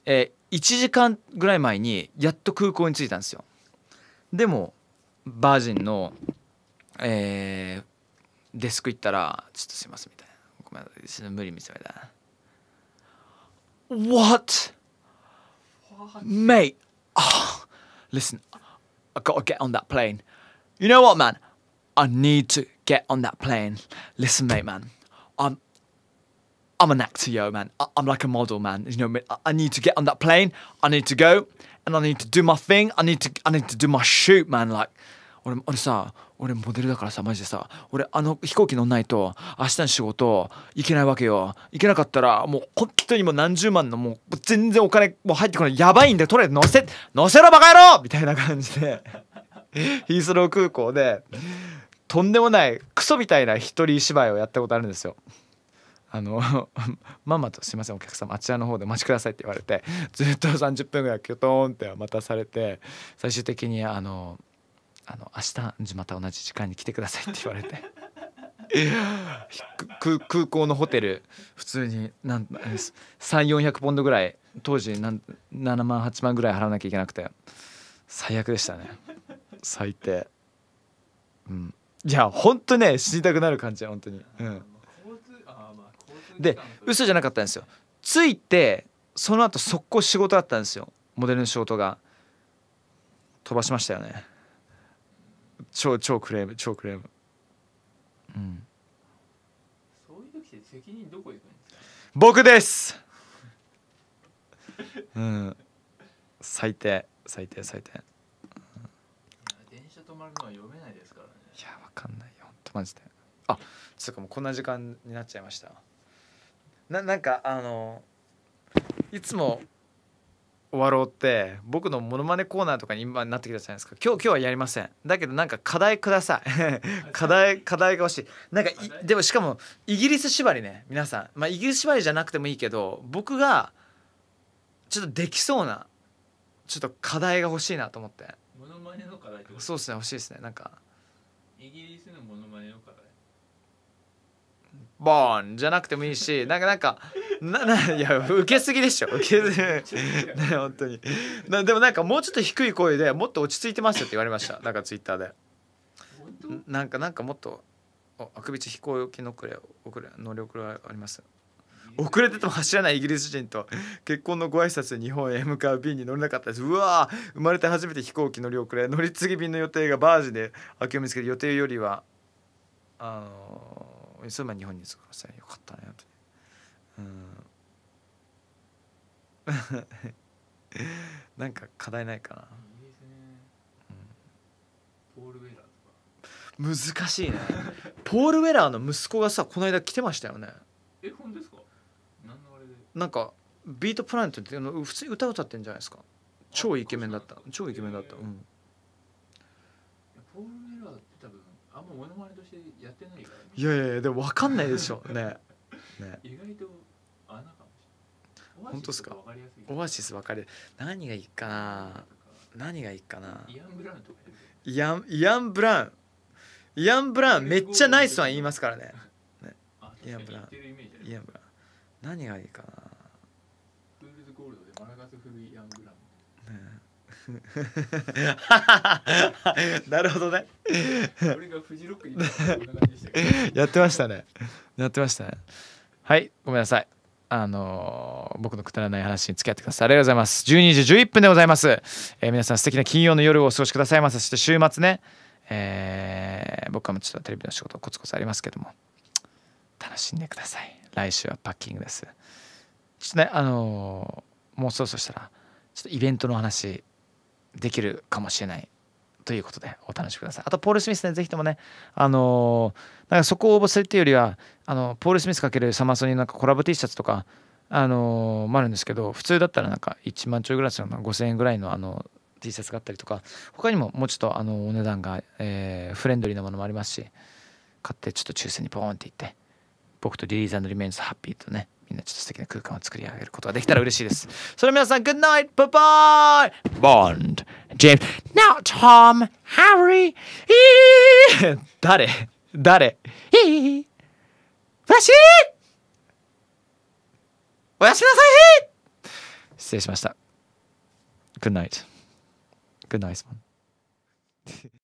えー、1時間ぐらい前にやっと空港に着いたんですよ。でもバージンの、えー、デスク行ったら「ちょっとすいません」みたいな「ごめんなさい無理見せみたいな。What? Mate! Oh, listen, I gotta get on that plane. You know what, man? I need to get on that plane. Listen, mate, man. I'm I'm an actor, yo, man. I, am like a model, man. You know, I, I need to get on that plane. I need to go, and I need to do my thing. I need to, I need to do my shoot, man. Like, 俺俺さ俺モデルだからさマジでさ俺あの飛行機乗んないと明日の仕事行けないわけよ行けなかったらもう本当にもう何十万のもう全然お金もう入ってこないやばいんでとりあえず乗せ乗せろバカ野郎みたいな感じでヒースロー空港でとんでもないクソみたいな一人芝居をやったことあるんですよ。あの [laughs] ママと「すいませんお客様あちらの方でお待ちください」って言われてずっと30分ぐらいキョトーンって待たされて最終的にあの「あの明日また同じ時間に来てください」って言われて空 [laughs] 空港のホテル普通に3400ポンドぐらい当時なん7万8万ぐらい払わなきゃいけなくて最悪でしたね最低うんいや本当ね死にたくなる感じ本当にうんああ、まで嘘じゃなかったんですよついてその後速攻仕事だったんですよモデルの仕事が飛ばしましたよね超超クレーム超クレームうん僕ですうん最低最低最低電車止まるのは読めないったマジであつうかもうこんな時間になっちゃいましたななんかあのいつも終わろうって僕のモノマネコーナーとかに今なってきたじゃないですか今日今日はやりませんだけどなんか課題ください [laughs] 課題課題が欲しいなんかでもしかもイギリス縛りね皆さんまあイギリス縛りじゃなくてもいいけど僕がちょっとできそうなちょっと課題が欲しいなと思ってモノマネの課題ってことそうですね欲しいですねなんかイギリスのモノマボーンじゃなくてもいいしなんかなんかなないや受けすぎでしょ受けすぎね [laughs] 本当になでもなんかもうちょっと低い声でもっと落ち着いてますよって言われましたなんかツイッターでなんかなんかもっとあくびち飛行機の遅れ遅れ乗り遅れあります遅れてても走らないイギリス人と結婚のご挨拶で日本へ向かう便に乗れなかったですうわ生まれて初めて飛行機乗り遅れ乗り継ぎ便の予定がバージで秋を見つける予定よりはあのーそれま日本に作くせたらよかったねとうん [laughs] なんか課題ないかな、ね難しいねポール・ウェラーの息子がさこの間来てましたよねえ本ですかなんかビートプラネットって普通に歌歌ってんじゃないですか超イケメンだった超イケメンだった、うん、ポール・ウェラーって多分あんまモノマネってないやいやいやでも分かんないでしょ [laughs] ねね意外と穴かもしれない本当ですかオアシス分かる何がいいかな何がいいかなイアン・ブラウンとかイアンイアン・ブラウンイアン・ブラウンめっちゃナイスン言いますからねねイアン・ブラウンイアン・ブラウン何がいいかなフールズ・ゴールドでマラガス・フル・イアン・ブラウン [laughs] なるほどねやってましたねやってましたねはいごめんなさいあのー、僕のくだらない話に付き合ってくださいありがとうございます12時11分でございます、えー、皆さん素敵な金曜の夜をお過ごしくださいませそして週末ね、えー、僕はもうちょっとテレビの仕事コツコツありますけども楽しんでください来週はパッキングですちょっとねあのー、もうそろそろしたらちょっとイベントの話できるかもしれないということでお楽しみください。あとポール・スミスねぜひともねあのー、なんかそこを応募するっていうよりはあのポール・スミス×サマソニーなんかコラボ T シャツとかあのー、もあるんですけど普通だったらなんか1万ちょいぐらいするの5,000円ぐらいのあの T シャツがあったりとか他にももうちょっとあのお値段が、えー、フレンドリーなものもありますし買ってちょっと抽選にポーンっていって僕とリリーザリメンズハッピーとねみんなちょっと素敵な空間を作り上げることができたら嬉しいです。それでは皆さん、Good night! Bye bye! o n d j a m ム s Now Tom! Harry! 誰誰フラッシーおやすみなさい失礼しました。Good night. Good night, man.